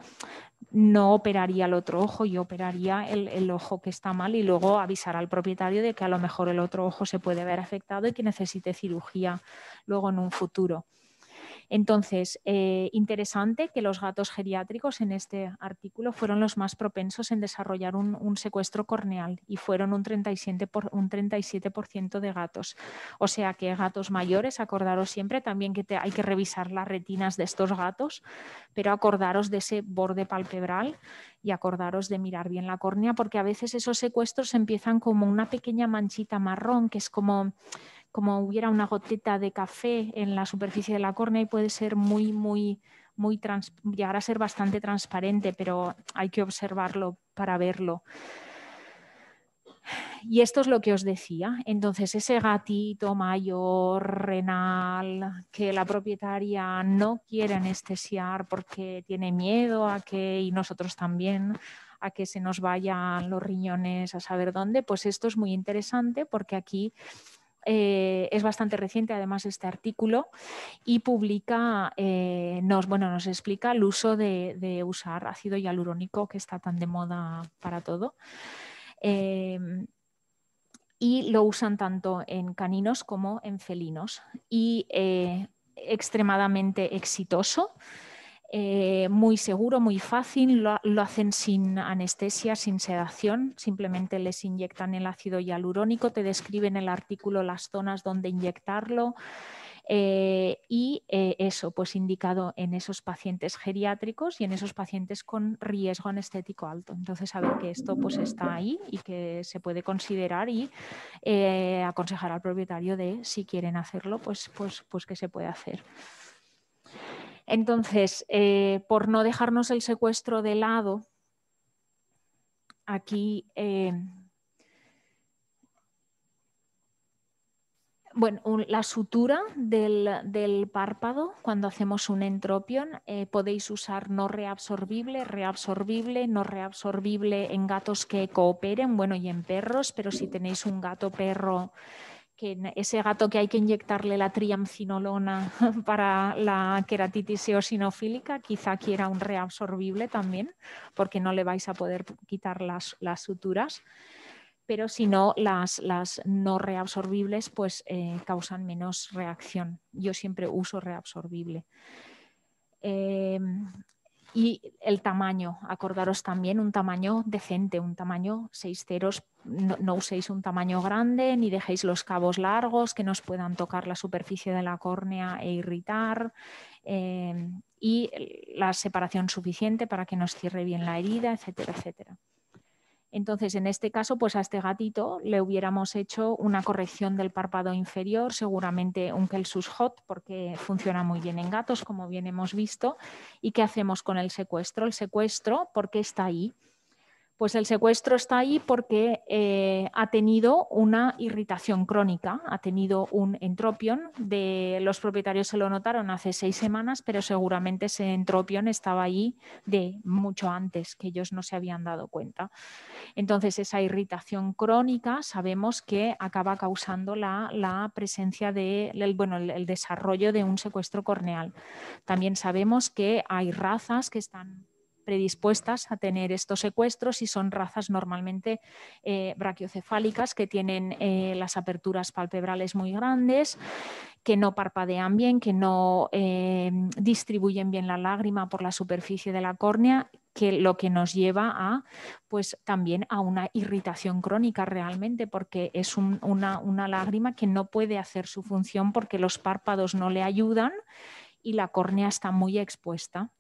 no operaría el otro ojo, y operaría el, el, ojo que está mal y luego avisar al propietario de que a lo mejor el otro ojo se puede ver afectado y que necesite cirugía luego en un futuro. Entonces, eh, interesante que los gatos geriátricos en este artículo fueron los más propensos en desarrollar un, secuestro corneal y fueron un 37%, de gatos. O sea que gatos mayores, acordaros siempre también que hay que revisar las retinas de estos gatos, pero acordaros de ese borde palpebral y acordaros de mirar bien la córnea porque a veces esos secuestros empiezan como una pequeña manchita marrón que es como como hubiera una goteta de café en la superficie de la córnea y puede ser muy, muy, muy llegar a ser bastante transparente, pero hay que observarlo para verlo. Y esto es lo que os decía. Entonces, ese gatito mayor, renal, que la propietaria no quiere anestesiar porque tiene miedo a que, y nosotros también, a que se nos vayan los riñones a saber dónde, pues esto es muy interesante porque aquí eh, es bastante reciente además este artículo y publica, eh, nos, bueno, nos explica el uso de, usar ácido hialurónico que está tan de moda para todo. Em, y lo usan tanto en caninos como en felinos y eh, extremadamente exitoso. Eh, muy seguro, muy fácil, lo, hacen sin anestesia, sin sedación, simplemente les inyectan el ácido hialurónico, te describen el artículo las zonas donde inyectarlo. Eh, y eh, eso, pues indicado en esos pacientes geriátricos y en esos pacientes con riesgo anestético alto. Entonces, saber que esto pues está ahí y que se puede considerar y aconsejar al propietario de si quieren hacerlo, pues, pues, pues que se puede hacer. Entonces, eh, por no dejarnos el secuestro de lado, aquí... Eh, bueno, la sutura del, párpado, cuando hacemos un entropión, eh, podéis usar no reabsorbible, reabsorbible, no reabsorbible en gatos que cooperen, bueno, y en perros, pero si tenéis un gato perro que ese gato que hay que inyectarle la triamcinolona para la queratitis eosinofílica, quizá quiera un reabsorbible también, porque no le vais a poder quitar las, suturas. Pero si no, las, no reabsorbibles pues, eh, causan menos reacción. Yo siempre uso reabsorbible. Em, y el tamaño, acordaros también, un tamaño decente, un tamaño seis ceros, no, uséis un tamaño grande, ni dejéis los cabos largos que nos puedan tocar la superficie de la córnea e irritar. Eh, y la separación suficiente para que nos cierre bien la herida, etcétera, etcétera. Entonces, en este caso, pues a este gatito le hubiéramos hecho una corrección del párpado inferior, seguramente un Kelsus Hot, porque funciona muy bien en gatos, como bien hemos visto. ¿Y qué hacemos con el secuestro? El secuestro, porque está ahí, pues el secuestro está ahí porque eh, ha tenido una irritación crónica, ha tenido un entropión. De, los propietarios se lo notaron hace seis semanas, pero seguramente ese entropión estaba ahí de mucho antes, que ellos no se habían dado cuenta. Entonces, esa irritación crónica sabemos que acaba causando la, presencia del bueno, el desarrollo de un secuestro corneal. También sabemos que hay razas que están predispuestas a tener estos secuestros y son razas normalmente eh, brachiocefálicas que tienen eh, las aperturas palpebrales muy grandes, que no parpadean bien, que no eh, distribuyen bien la lágrima por la superficie de la córnea, que lo que nos lleva a, pues también a una irritación crónica realmente, porque es una lágrima que no puede hacer su función porque los párpados no le ayudan y la córnea está muy expuesta.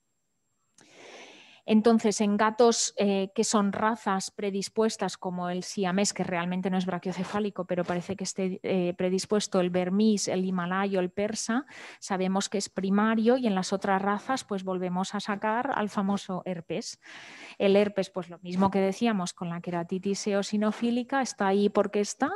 Entonces, en gatos eh, que son razas predispuestas, como el siamés, que realmente no es brachiocefálico, pero parece que esté eh, predispuesto, el vermís, el himalayo, el persa, sabemos que es primario y en las otras razas pues volvemos a sacar al famoso herpes. El herpes, pues lo mismo que decíamos con la queratitis eosinofílica, está ahí porque está,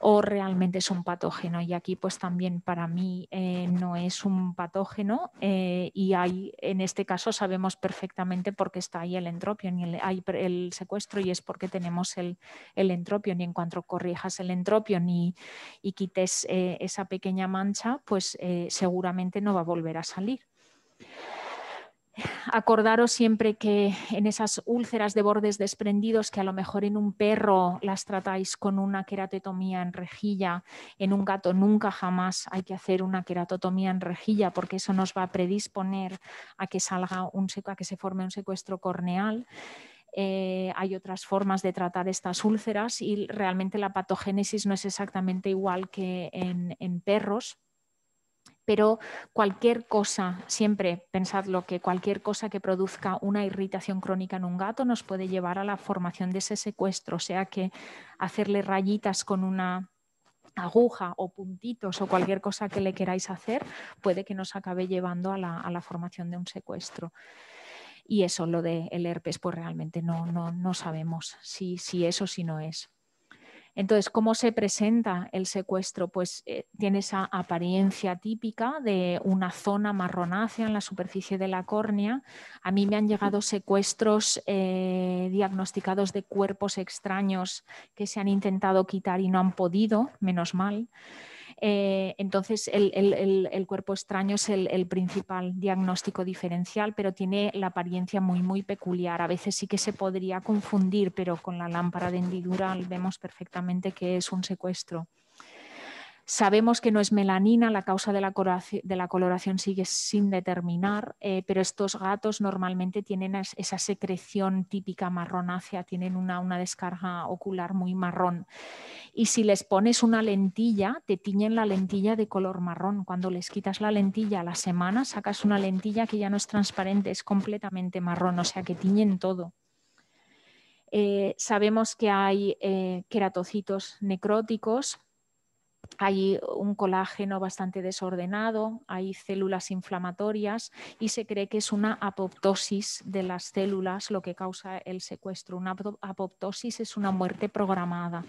o realmente es un patógeno. Y aquí pues también para mí eh, no es un patógeno eh, y hay, en este caso sabemos perfectamente por qué está ahí el entropion y el, hay el secuestro y es porque tenemos el, el entropion y en cuanto corrijas el entropion y, quites eh, esa pequeña mancha, pues seguramente no va a volver a salir. Acordaros siempre que en esas úlceras de bordes desprendidos, que a lo mejor en un perro las tratáis con una queratotomía en rejilla, en un gato nunca jamás hay que hacer una queratotomía en rejilla porque eso nos va a predisponer a que salga un que se forme un secuestro corneal. Eh, hay otras formas de tratar estas úlceras y realmente la patogénesis no es exactamente igual que en perros, pero cualquier cosa, siempre pensadlo, que cualquier cosa que produzca una irritación crónica en un gato nos puede llevar a la formación de ese secuestro, o sea que hacerle rayitas con una aguja o puntitos o cualquier cosa que le queráis hacer puede que nos acabe llevando a la, formación de un secuestro. Y eso, lo del herpes, pues realmente no, no, sabemos si, si es o si no es. Entonces, ¿cómo se presenta el secuestro? Pues eh, tiene esa apariencia típica de una zona marronácea en la superficie de la córnea. A mí me han llegado secuestros eh, diagnosticados de cuerpos extraños que se han intentado quitar y no han podido, menos mal. Eh, entonces, el, el, el, el, cuerpo extraño es el, principal diagnóstico diferencial, pero tiene la apariencia muy, muy peculiar. A veces sí que se podría confundir, pero con la lámpara de hendidura vemos perfectamente que es un secuestro. Sabemos que no es melanina, la causa de la coloración, sigue sin determinar, eh, pero estos gatos normalmente tienen esa secreción típica marronácea, tienen una, descarga ocular muy marrón. Y si les pones una lentilla, te tiñen la lentilla de color marrón. Cuando les quitas la lentilla a la semana, sacas una lentilla que ya no es transparente, es completamente marrón, o sea que tiñen todo. Eh, sabemos que hay eh, queratocitos necróticos, hay un colágeno bastante desordenado, hay células inflamatorias y se cree que es una apoptosis de las células lo que causa el secuestro. Una apoptosis es una muerte programada.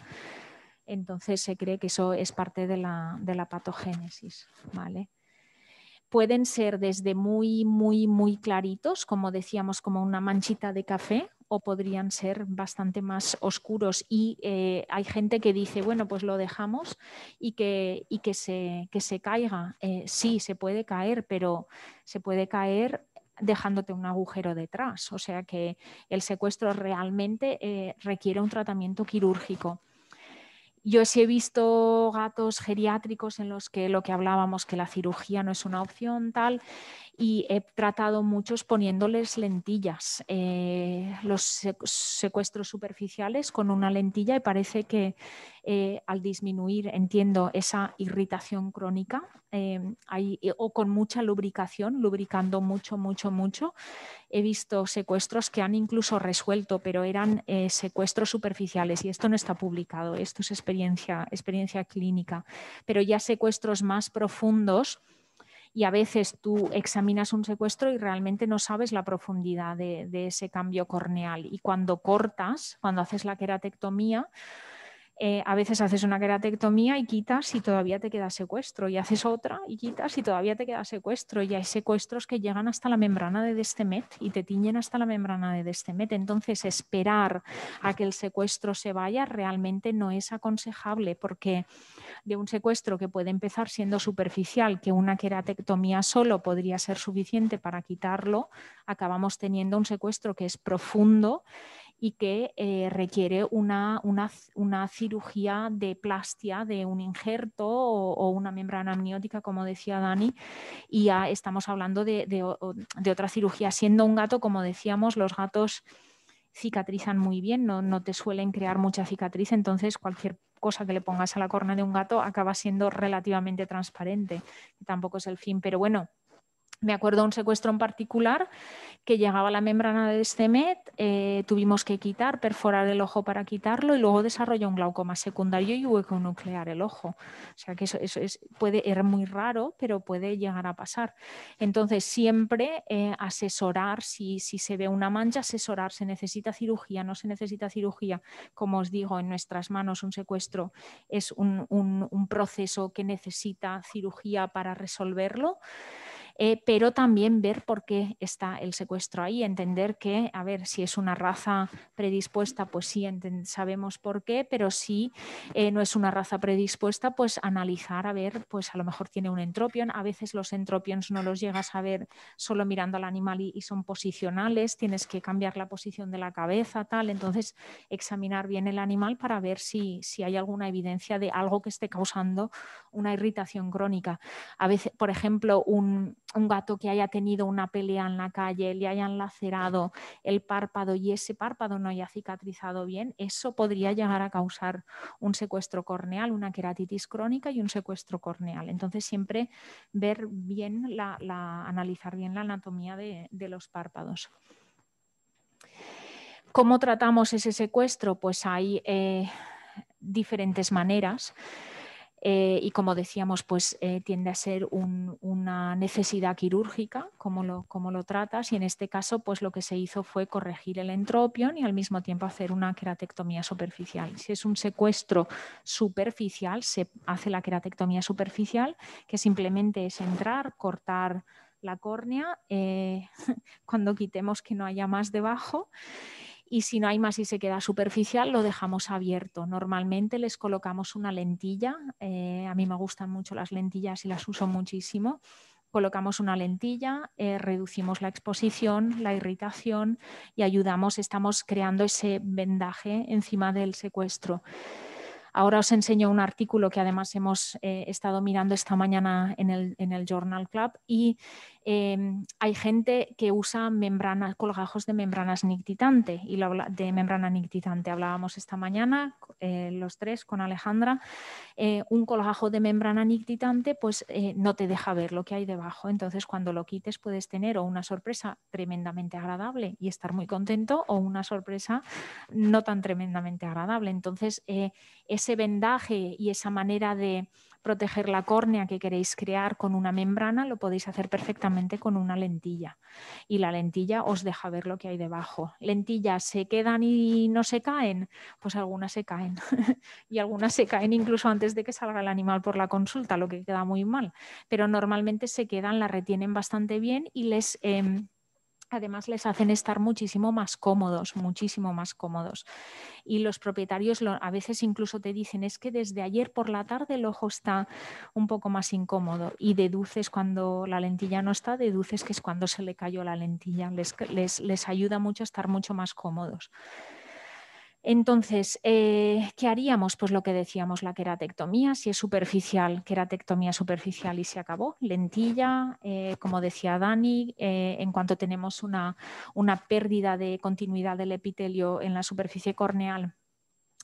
Entonces se cree que eso es parte de la, patogénesis. Pueden ser desde muy, muy, muy claritos, como decíamos, como una manchita de café, o podrían ser bastante más oscuros. Y eh, hay gente que dice, bueno, pues lo dejamos y que, que, se, se caiga. Eh, sí, se puede caer, pero se puede caer dejándote un agujero detrás. O sea que el secuestro realmente eh, requiere un tratamiento quirúrgico. Yo sí he visto gatos geriátricos en los que lo que hablábamos, que la cirugía no es una opción tal, y he tratado muchos poniéndoles lentillas, eh, los secuestros superficiales con una lentilla y parece que eh, al disminuir, entiendo, esa irritación crónica eh, o con mucha lubricación, lubricando mucho, mucho, mucho, he visto secuestros que han incluso resuelto, pero eran secuestros superficiales y esto no está publicado, esto es experiencia, experiencia clínica, pero ya secuestros más profundos y a veces tú examinas un secuestro y realmente no sabes la profundidad de, ese cambio corneal. Y cuando cortas, cuando haces la queratectomía, eh, a veces haces una queratectomía y quitas y todavía te queda secuestro, y haces otra y quitas y todavía te queda secuestro, y hay secuestros que llegan hasta la membrana de Destemet y te tiñen hasta la membrana de Destemet. Entonces, esperar a que el secuestro se vaya realmente no es aconsejable porque de un secuestro que puede empezar siendo superficial, que una queratectomía solo podría ser suficiente para quitarlo, acabamos teniendo un secuestro que es profundo y que eh, requiere una, cirugía de plastia de un injerto o, una membrana amniótica, como decía Dani, y ya estamos hablando de, otra cirugía. Siendo un gato, como decíamos, los gatos cicatrizan muy bien, no, te suelen crear mucha cicatriz, entonces cualquier cosa que le pongas a la corna de un gato acaba siendo relativamente transparente, tampoco es el fin, pero bueno, me acuerdo de un secuestro en particular que llegaba la membrana de CEMET, eh, tuvimos que quitar, perforar el ojo para quitarlo y luego desarrolló un glaucoma secundario y hueco nuclear el ojo. O sea que eso, es, puede ser muy raro, pero puede llegar a pasar. Entonces, siempre eh, asesorar, si, se ve una mancha, asesorar, se necesita cirugía, no se necesita cirugía. Como os digo, en nuestras manos un secuestro es un proceso que necesita cirugía para resolverlo. Eh, pero también ver por qué está el secuestro ahí, entender que, a ver, si es una raza predispuesta, pues sí sabemos por qué, pero si eh, no es una raza predispuesta, pues analizar, a ver, pues a lo mejor tiene un entropion, a veces los entropions no los llegas a ver solo mirando al animal y, son posicionales, tienes que cambiar la posición de la cabeza, tal, entonces examinar bien el animal para ver si, si hay alguna evidencia de algo que esté causando una irritación crónica. A veces, por ejemplo, un, un gato que haya tenido una pelea en la calle, le hayan lacerado el párpado y ese párpado no haya cicatrizado bien, eso podría llegar a causar un secuestro corneal, una queratitis crónica y un secuestro corneal. Entonces siempre ver bien, la, analizar bien la anatomía de, los párpados. ¿Cómo tratamos ese secuestro? Pues hay eh, diferentes maneras. Eh, y como decíamos, pues eh, tiende a ser una necesidad quirúrgica, como lo, como lo tratas, y en este caso, pues lo que se hizo fue corregir el entropión y al mismo tiempo hacer una queratectomía superficial. Si es un secuestro superficial, se hace la queratectomía superficial, que simplemente es entrar, cortar la córnea eh, cuando quitemos que no haya más debajo y si no hay más y se queda superficial, lo dejamos abierto. Normalmente les colocamos una lentilla, eh, a mí me gustan mucho las lentillas y las uso muchísimo. Colocamos una lentilla, eh, reducimos la exposición, la irritación y ayudamos, estamos creando ese vendaje encima del secuestro. Ahora os enseño un artículo que además hemos eh, estado mirando esta mañana en el, en el Journal Club y Em, hay gente que usa colgajos de membranas nictitante y de membrana nictitante. Hablábamos esta mañana eh, los tres con Alejandra. Eh, un colgajo de membrana nictitante pues eh, no te deja ver lo que hay debajo. Entonces cuando lo quites puedes tener o una sorpresa tremendamente agradable y estar muy contento o una sorpresa no tan tremendamente agradable. Entonces ese vendaje y esa manera de proteger la córnea que queréis crear con una membrana, lo podéis hacer perfectamente con una lentilla. Y la lentilla os deja ver lo que hay debajo. Lentillas se quedan y no se caen, pues algunas se caen. y algunas se caen incluso antes de que salga el animal por la consulta, lo que queda muy mal. Pero normalmente se quedan, la retienen bastante bien y les... Em, además les hacen estar muchísimo más cómodos, muchísimo más cómodos. Y los propietarios a veces incluso te dicen, es que desde ayer por la tarde el ojo está un poco más incómodo y deduces cuando la lentilla no está, deduces que es cuando se le cayó la lentilla. Les, les, les ayuda mucho a estar mucho más cómodos. Entonces, eh, ¿qué haríamos? Pues lo que decíamos, la queratectomía, si es superficial, queratectomía superficial y se acabó, lentilla, eh, como decía Dani, eh, en cuanto tenemos una, pérdida de continuidad del epitelio en la superficie corneal,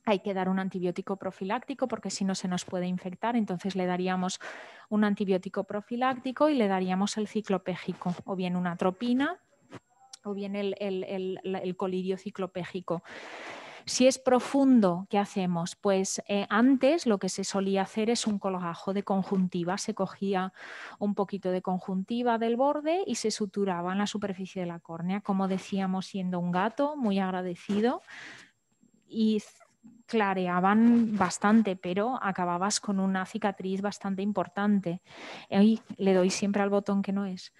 hay que dar un antibiótico profiláctico porque si no se nos puede infectar, entonces le daríamos un antibiótico profiláctico y le daríamos el ciclopégico o bien una tropina o bien el, el colirio ciclopégico. Si es profundo, ¿qué hacemos? Pues eh, antes lo que se solía hacer es un colgajo de conjuntiva. Se cogía un poquito de conjuntiva del borde y se suturaba en la superficie de la córnea, como decíamos, siendo un gato muy agradecido. Y clareaban bastante, pero acababas con una cicatriz bastante importante. Y le doy siempre al botón que no es.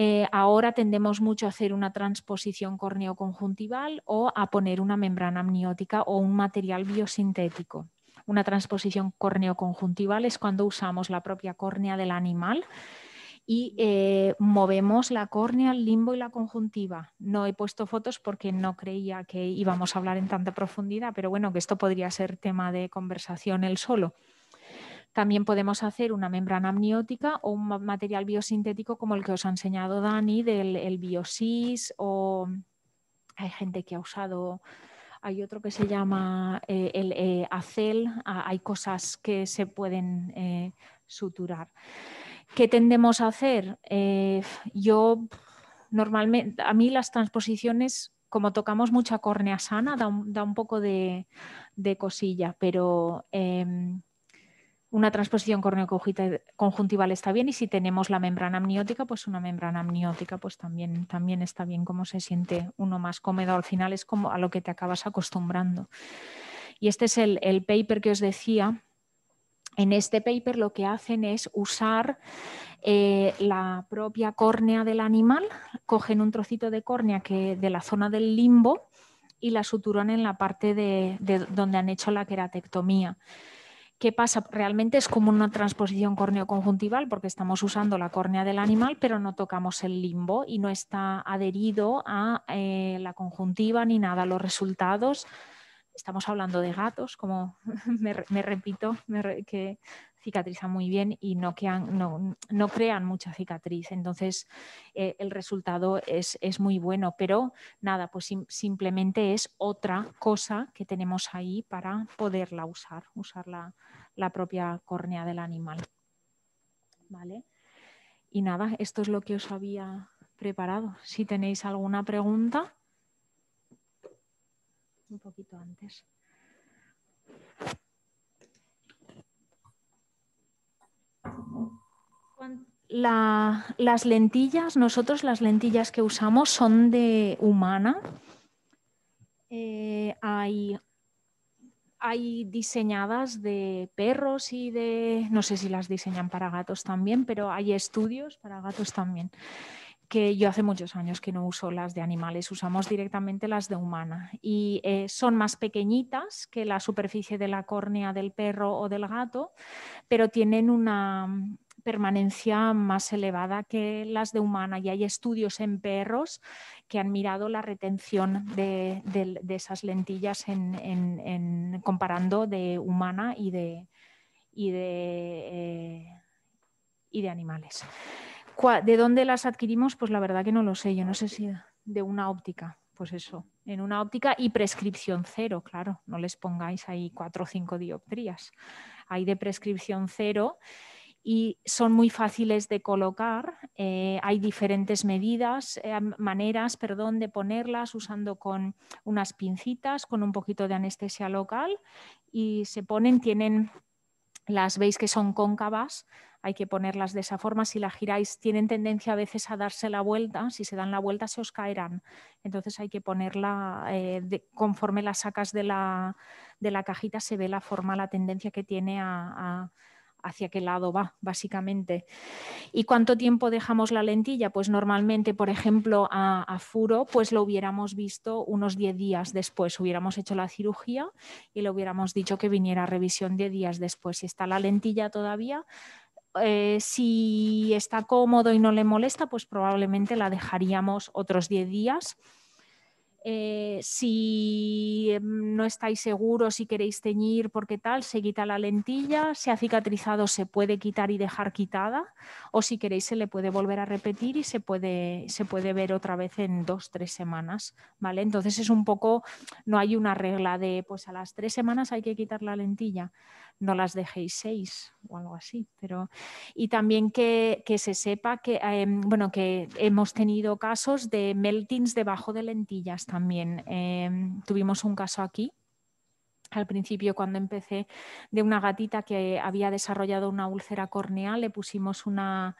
Eh, ahora tendemos mucho a hacer una transposición corneoconjuntival o a poner una membrana amniótica o un material biosintético. Una transposición corneoconjuntival es cuando usamos la propia córnea del animal y eh, movemos la córnea, el limbo y la conjuntiva. No he puesto fotos porque no creía que íbamos a hablar en tanta profundidad, pero bueno, que esto podría ser tema de conversación él solo. También podemos hacer una membrana amniótica o un material biosintético como el que os ha enseñado Dani, del el Biosis, o hay gente que ha usado hay otro que se llama eh, el eh, acel, ah, hay cosas que se pueden eh, suturar. ¿Qué tendemos a hacer? yo normalmente, a mí las transposiciones, como tocamos mucha córnea sana, da un, poco de, de, cosilla, pero em, una transposición corneoconjuntival está bien y si tenemos la membrana amniótica, pues una membrana amniótica pues también, también está bien, como se siente uno más cómodo, al final es como a lo que te acabas acostumbrando. Y este es el, paper que os decía. En este paper lo que hacen es usar eh, la propia córnea del animal, cogen un trocito de córnea que, de la zona del limbo y la suturan en la parte de, donde han hecho la queratectomía. ¿Qué pasa? Realmente es como una transposición córneo porque estamos usando la córnea del animal, pero no tocamos el limbo y no está adherido a eh, la conjuntiva ni nada. Los resultados, estamos hablando de gatos, como me, repito, que cicatrizan muy bien y no, no, crean mucha cicatriz. Entonces, eh, el resultado es, muy bueno, pero nada, pues simplemente es otra cosa que tenemos ahí para poderla usar, usar la, propia córnea del animal. ¿Vale? Y nada, esto es lo que os había preparado. Si tenéis alguna pregunta, un poquito antes. las lentillas, nosotros las lentillas que usamos son de humana. Eh, hay diseñadas de perros y de, no sé si las diseñan para gatos también, pero hay estudios para gatos también que yo hace muchos años que no uso las de animales, usamos directamente las de humana y eh, son más pequeñitas que la superficie de la córnea del perro o del gato, pero tienen una mm, permanencia más elevada que las de humana y hay estudios en perros que han mirado la retención de, esas lentillas comparando de humana y eh, y de animales. ¿De dónde las adquirimos? Pues la verdad que no lo sé. Yo no sé si de una óptica. Pues eso, en una óptica y prescripción cero, claro. No les pongáis ahí cuatro o cinco dioptrías. Hay de prescripción cero y son muy fáciles de colocar. Eh, hay diferentes medidas, eh, maneras, perdón, de ponerlas usando con unas pincitas, con un poquito de anestesia local y se ponen, tienen las veis que son cóncavas, hay que ponerlas de esa forma. Si las giráis, tienen tendencia a veces a darse la vuelta. Si se dan la vuelta, se os caerán. Entonces hay que ponerla, eh, conforme las sacas de la, cajita, se ve la forma, la tendencia que tiene a hacia qué lado va, básicamente. ¿Y cuánto tiempo dejamos la lentilla? Pues normalmente, por ejemplo, a, Furo, pues lo hubiéramos visto unos 10 días después, hubiéramos hecho la cirugía y le hubiéramos dicho que viniera a revisión 10 días después. Si está la lentilla todavía, eh, si está cómodo y no le molesta, pues probablemente la dejaríamos otros 10 días eh, si em, no estáis seguros, si queréis teñir, porque tal, se quita la lentilla, si ha cicatrizado se puede quitar y dejar quitada, o si queréis se le puede volver a repetir y se puede, se puede ver otra vez en dos, tres semanas, ¿vale? Entonces es un poco, no hay una regla de, pues a las tres semanas hay que quitar la lentilla no las dejéis seis o algo así. Pero, y también que, se sepa que, em, bueno, que hemos tenido casos de meltings debajo de lentillas también. Em, tuvimos un caso aquí al principio cuando empecé de una gatita que había desarrollado una úlcera corneal, le pusimos una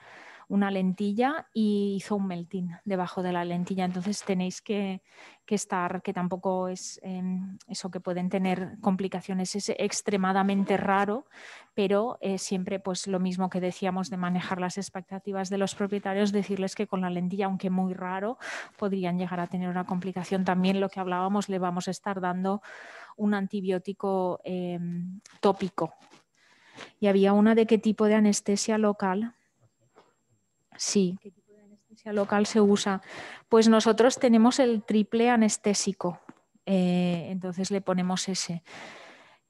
una lentilla y hizo un melting debajo de la lentilla. Entonces tenéis que, estar, que tampoco es em, eso que pueden tener complicaciones, es extremadamente raro, pero eh, siempre pues lo mismo que decíamos de manejar las expectativas de los propietarios, decirles que con la lentilla, aunque muy raro, podrían llegar a tener una complicación. También lo que hablábamos, le vamos a estar dando un antibiótico em, tópico. Y había una de qué tipo de anestesia local Sí. ¿Qué tipo de anestesia local se usa? Pues nosotros tenemos el triple anestésico, eh, entonces le ponemos ese.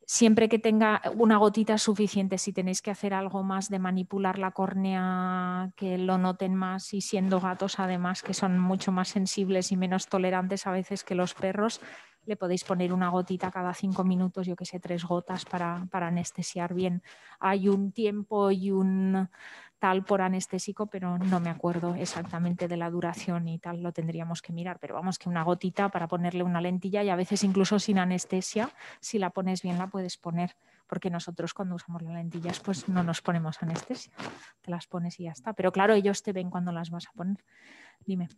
Siempre que tenga una gotita suficiente, si tenéis que hacer algo más de manipular la córnea, que lo noten más y siendo gatos además, que son mucho más sensibles y menos tolerantes a veces que los perros, le podéis poner una gotita cada cinco minutos, yo que sé, tres gotas para anestesiar bien. Hay un tiempo y un tal por anestésico, pero no me acuerdo exactamente de la duración y tal, lo tendríamos que mirar, pero vamos que una gotita para ponerle una lentilla y a veces incluso sin anestesia, si la pones bien la puedes poner, porque nosotros cuando usamos las lentillas pues no nos ponemos anestesia, te las pones y ya está, pero claro, ellos te ven cuando las vas a poner. Dime.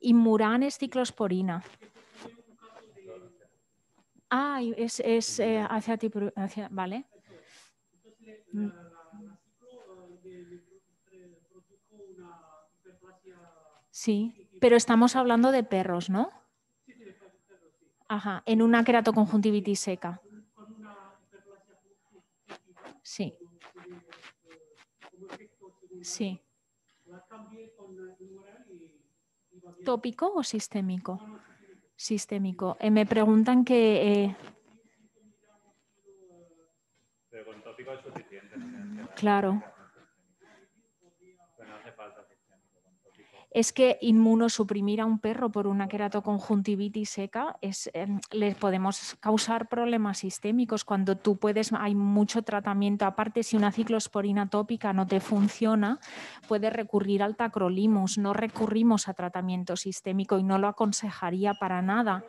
y es ciclosporina. Ah, es, es eh, hacia ti, vale. Mm. Sí, pero estamos hablando de perros, ¿no? Ajá, en una queratoconjuntivitis seca. Sí. Sí. ¿Tópico o sistémico? sistémico. Eh, me preguntan que... Eh... Pero con tópico es suficiente. Claro. es que inmunosuprimir a un perro por una queratoconjuntivitis seca es, em, les podemos causar problemas sistémicos cuando tú puedes, hay mucho tratamiento, aparte si una ciclosporina tópica no te funciona, puedes recurrir al tacrolimus, no recurrimos a tratamiento sistémico y no lo aconsejaría para nada.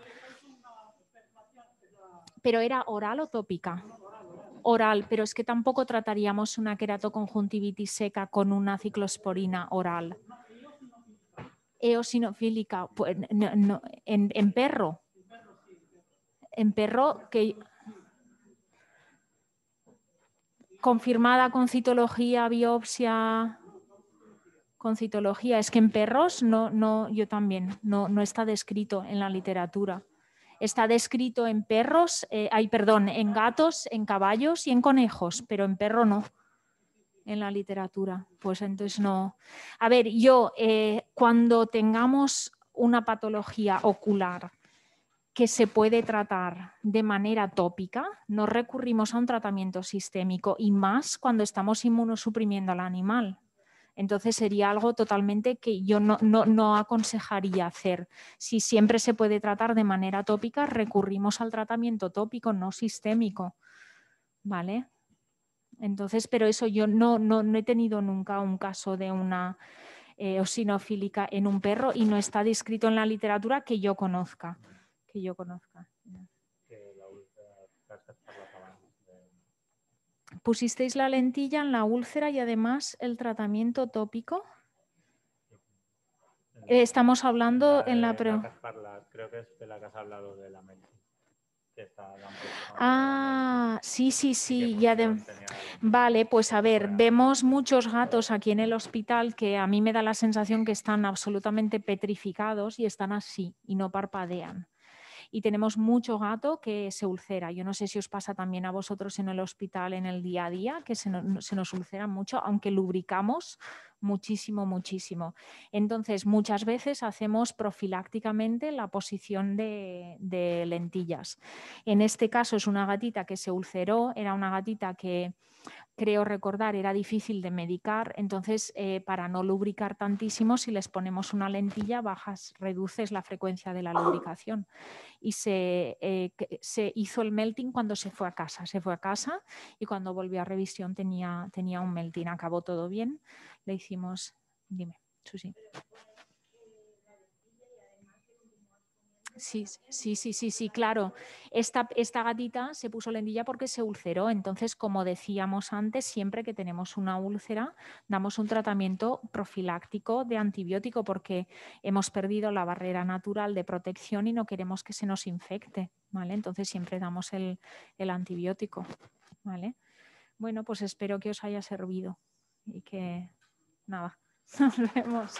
Pero era oral o tópica oral, pero es que tampoco trataríamos una queratoconjuntivitis seca con una ciclosporina oral eosinofílica, pues, en, perro. En perro que confirmada con citología, biopsia, con citología. Es que en perros no, no, yo también, no, no está descrito en la literatura. Está descrito en perros, hay eh, perdón, en gatos, en caballos y en conejos, pero en perro no en la literatura. Pues entonces no. A ver, yo, eh, cuando tengamos una patología ocular que se puede tratar de manera tópica, no recurrimos a un tratamiento sistémico y más cuando estamos inmunosuprimiendo al animal. Entonces sería algo totalmente que yo no, no, aconsejaría hacer. Si siempre se puede tratar de manera tópica, recurrimos al tratamiento tópico, no sistémico. ¿Vale? Entonces, pero eso yo no, he tenido nunca un caso de una eh, osinofílica en un perro y no está descrito en la literatura que yo conozca. Que yo conozca. Pusisteis la lentilla en la úlcera y además el tratamiento tópico. Eh, estamos hablando en la... Creo que es de la que has hablado de la mente. Ah, sí, sí, sí, ya Vale, pues a ver, vemos muchos gatos aquí en el hospital que a mí me da la sensación que están absolutamente petrificados y están así y no parpadean y tenemos mucho gato que se ulcera. Yo no sé si os pasa también a vosotros en el hospital en el día a día, que se, nos ulcera mucho, aunque lubricamos muchísimo, muchísimo. Entonces, muchas veces hacemos profilácticamente la posición de, de lentillas. En este caso es una gatita que se ulceró, era una gatita que creo recordar, era difícil de medicar, entonces eh, para no lubricar tantísimo, si les ponemos una lentilla, bajas, reduces la frecuencia de la lubricación. Y eh, se, hizo el melting cuando se fue a casa, se fue a casa y cuando volvió a revisión tenía, tenía un melting, acabó todo bien, le hicimos, dime, Susi. sí, sí, sí, sí, claro. Esta, esta gatita se puso lendilla porque se ulceró. Entonces, como decíamos antes, siempre que tenemos una úlcera, damos un tratamiento profiláctico de antibiótico porque hemos perdido la barrera natural de protección y no queremos que se nos infecte. ¿vale? Entonces, siempre damos el, el antibiótico. ¿vale? Bueno, pues espero que os haya servido y que nada, nos vemos.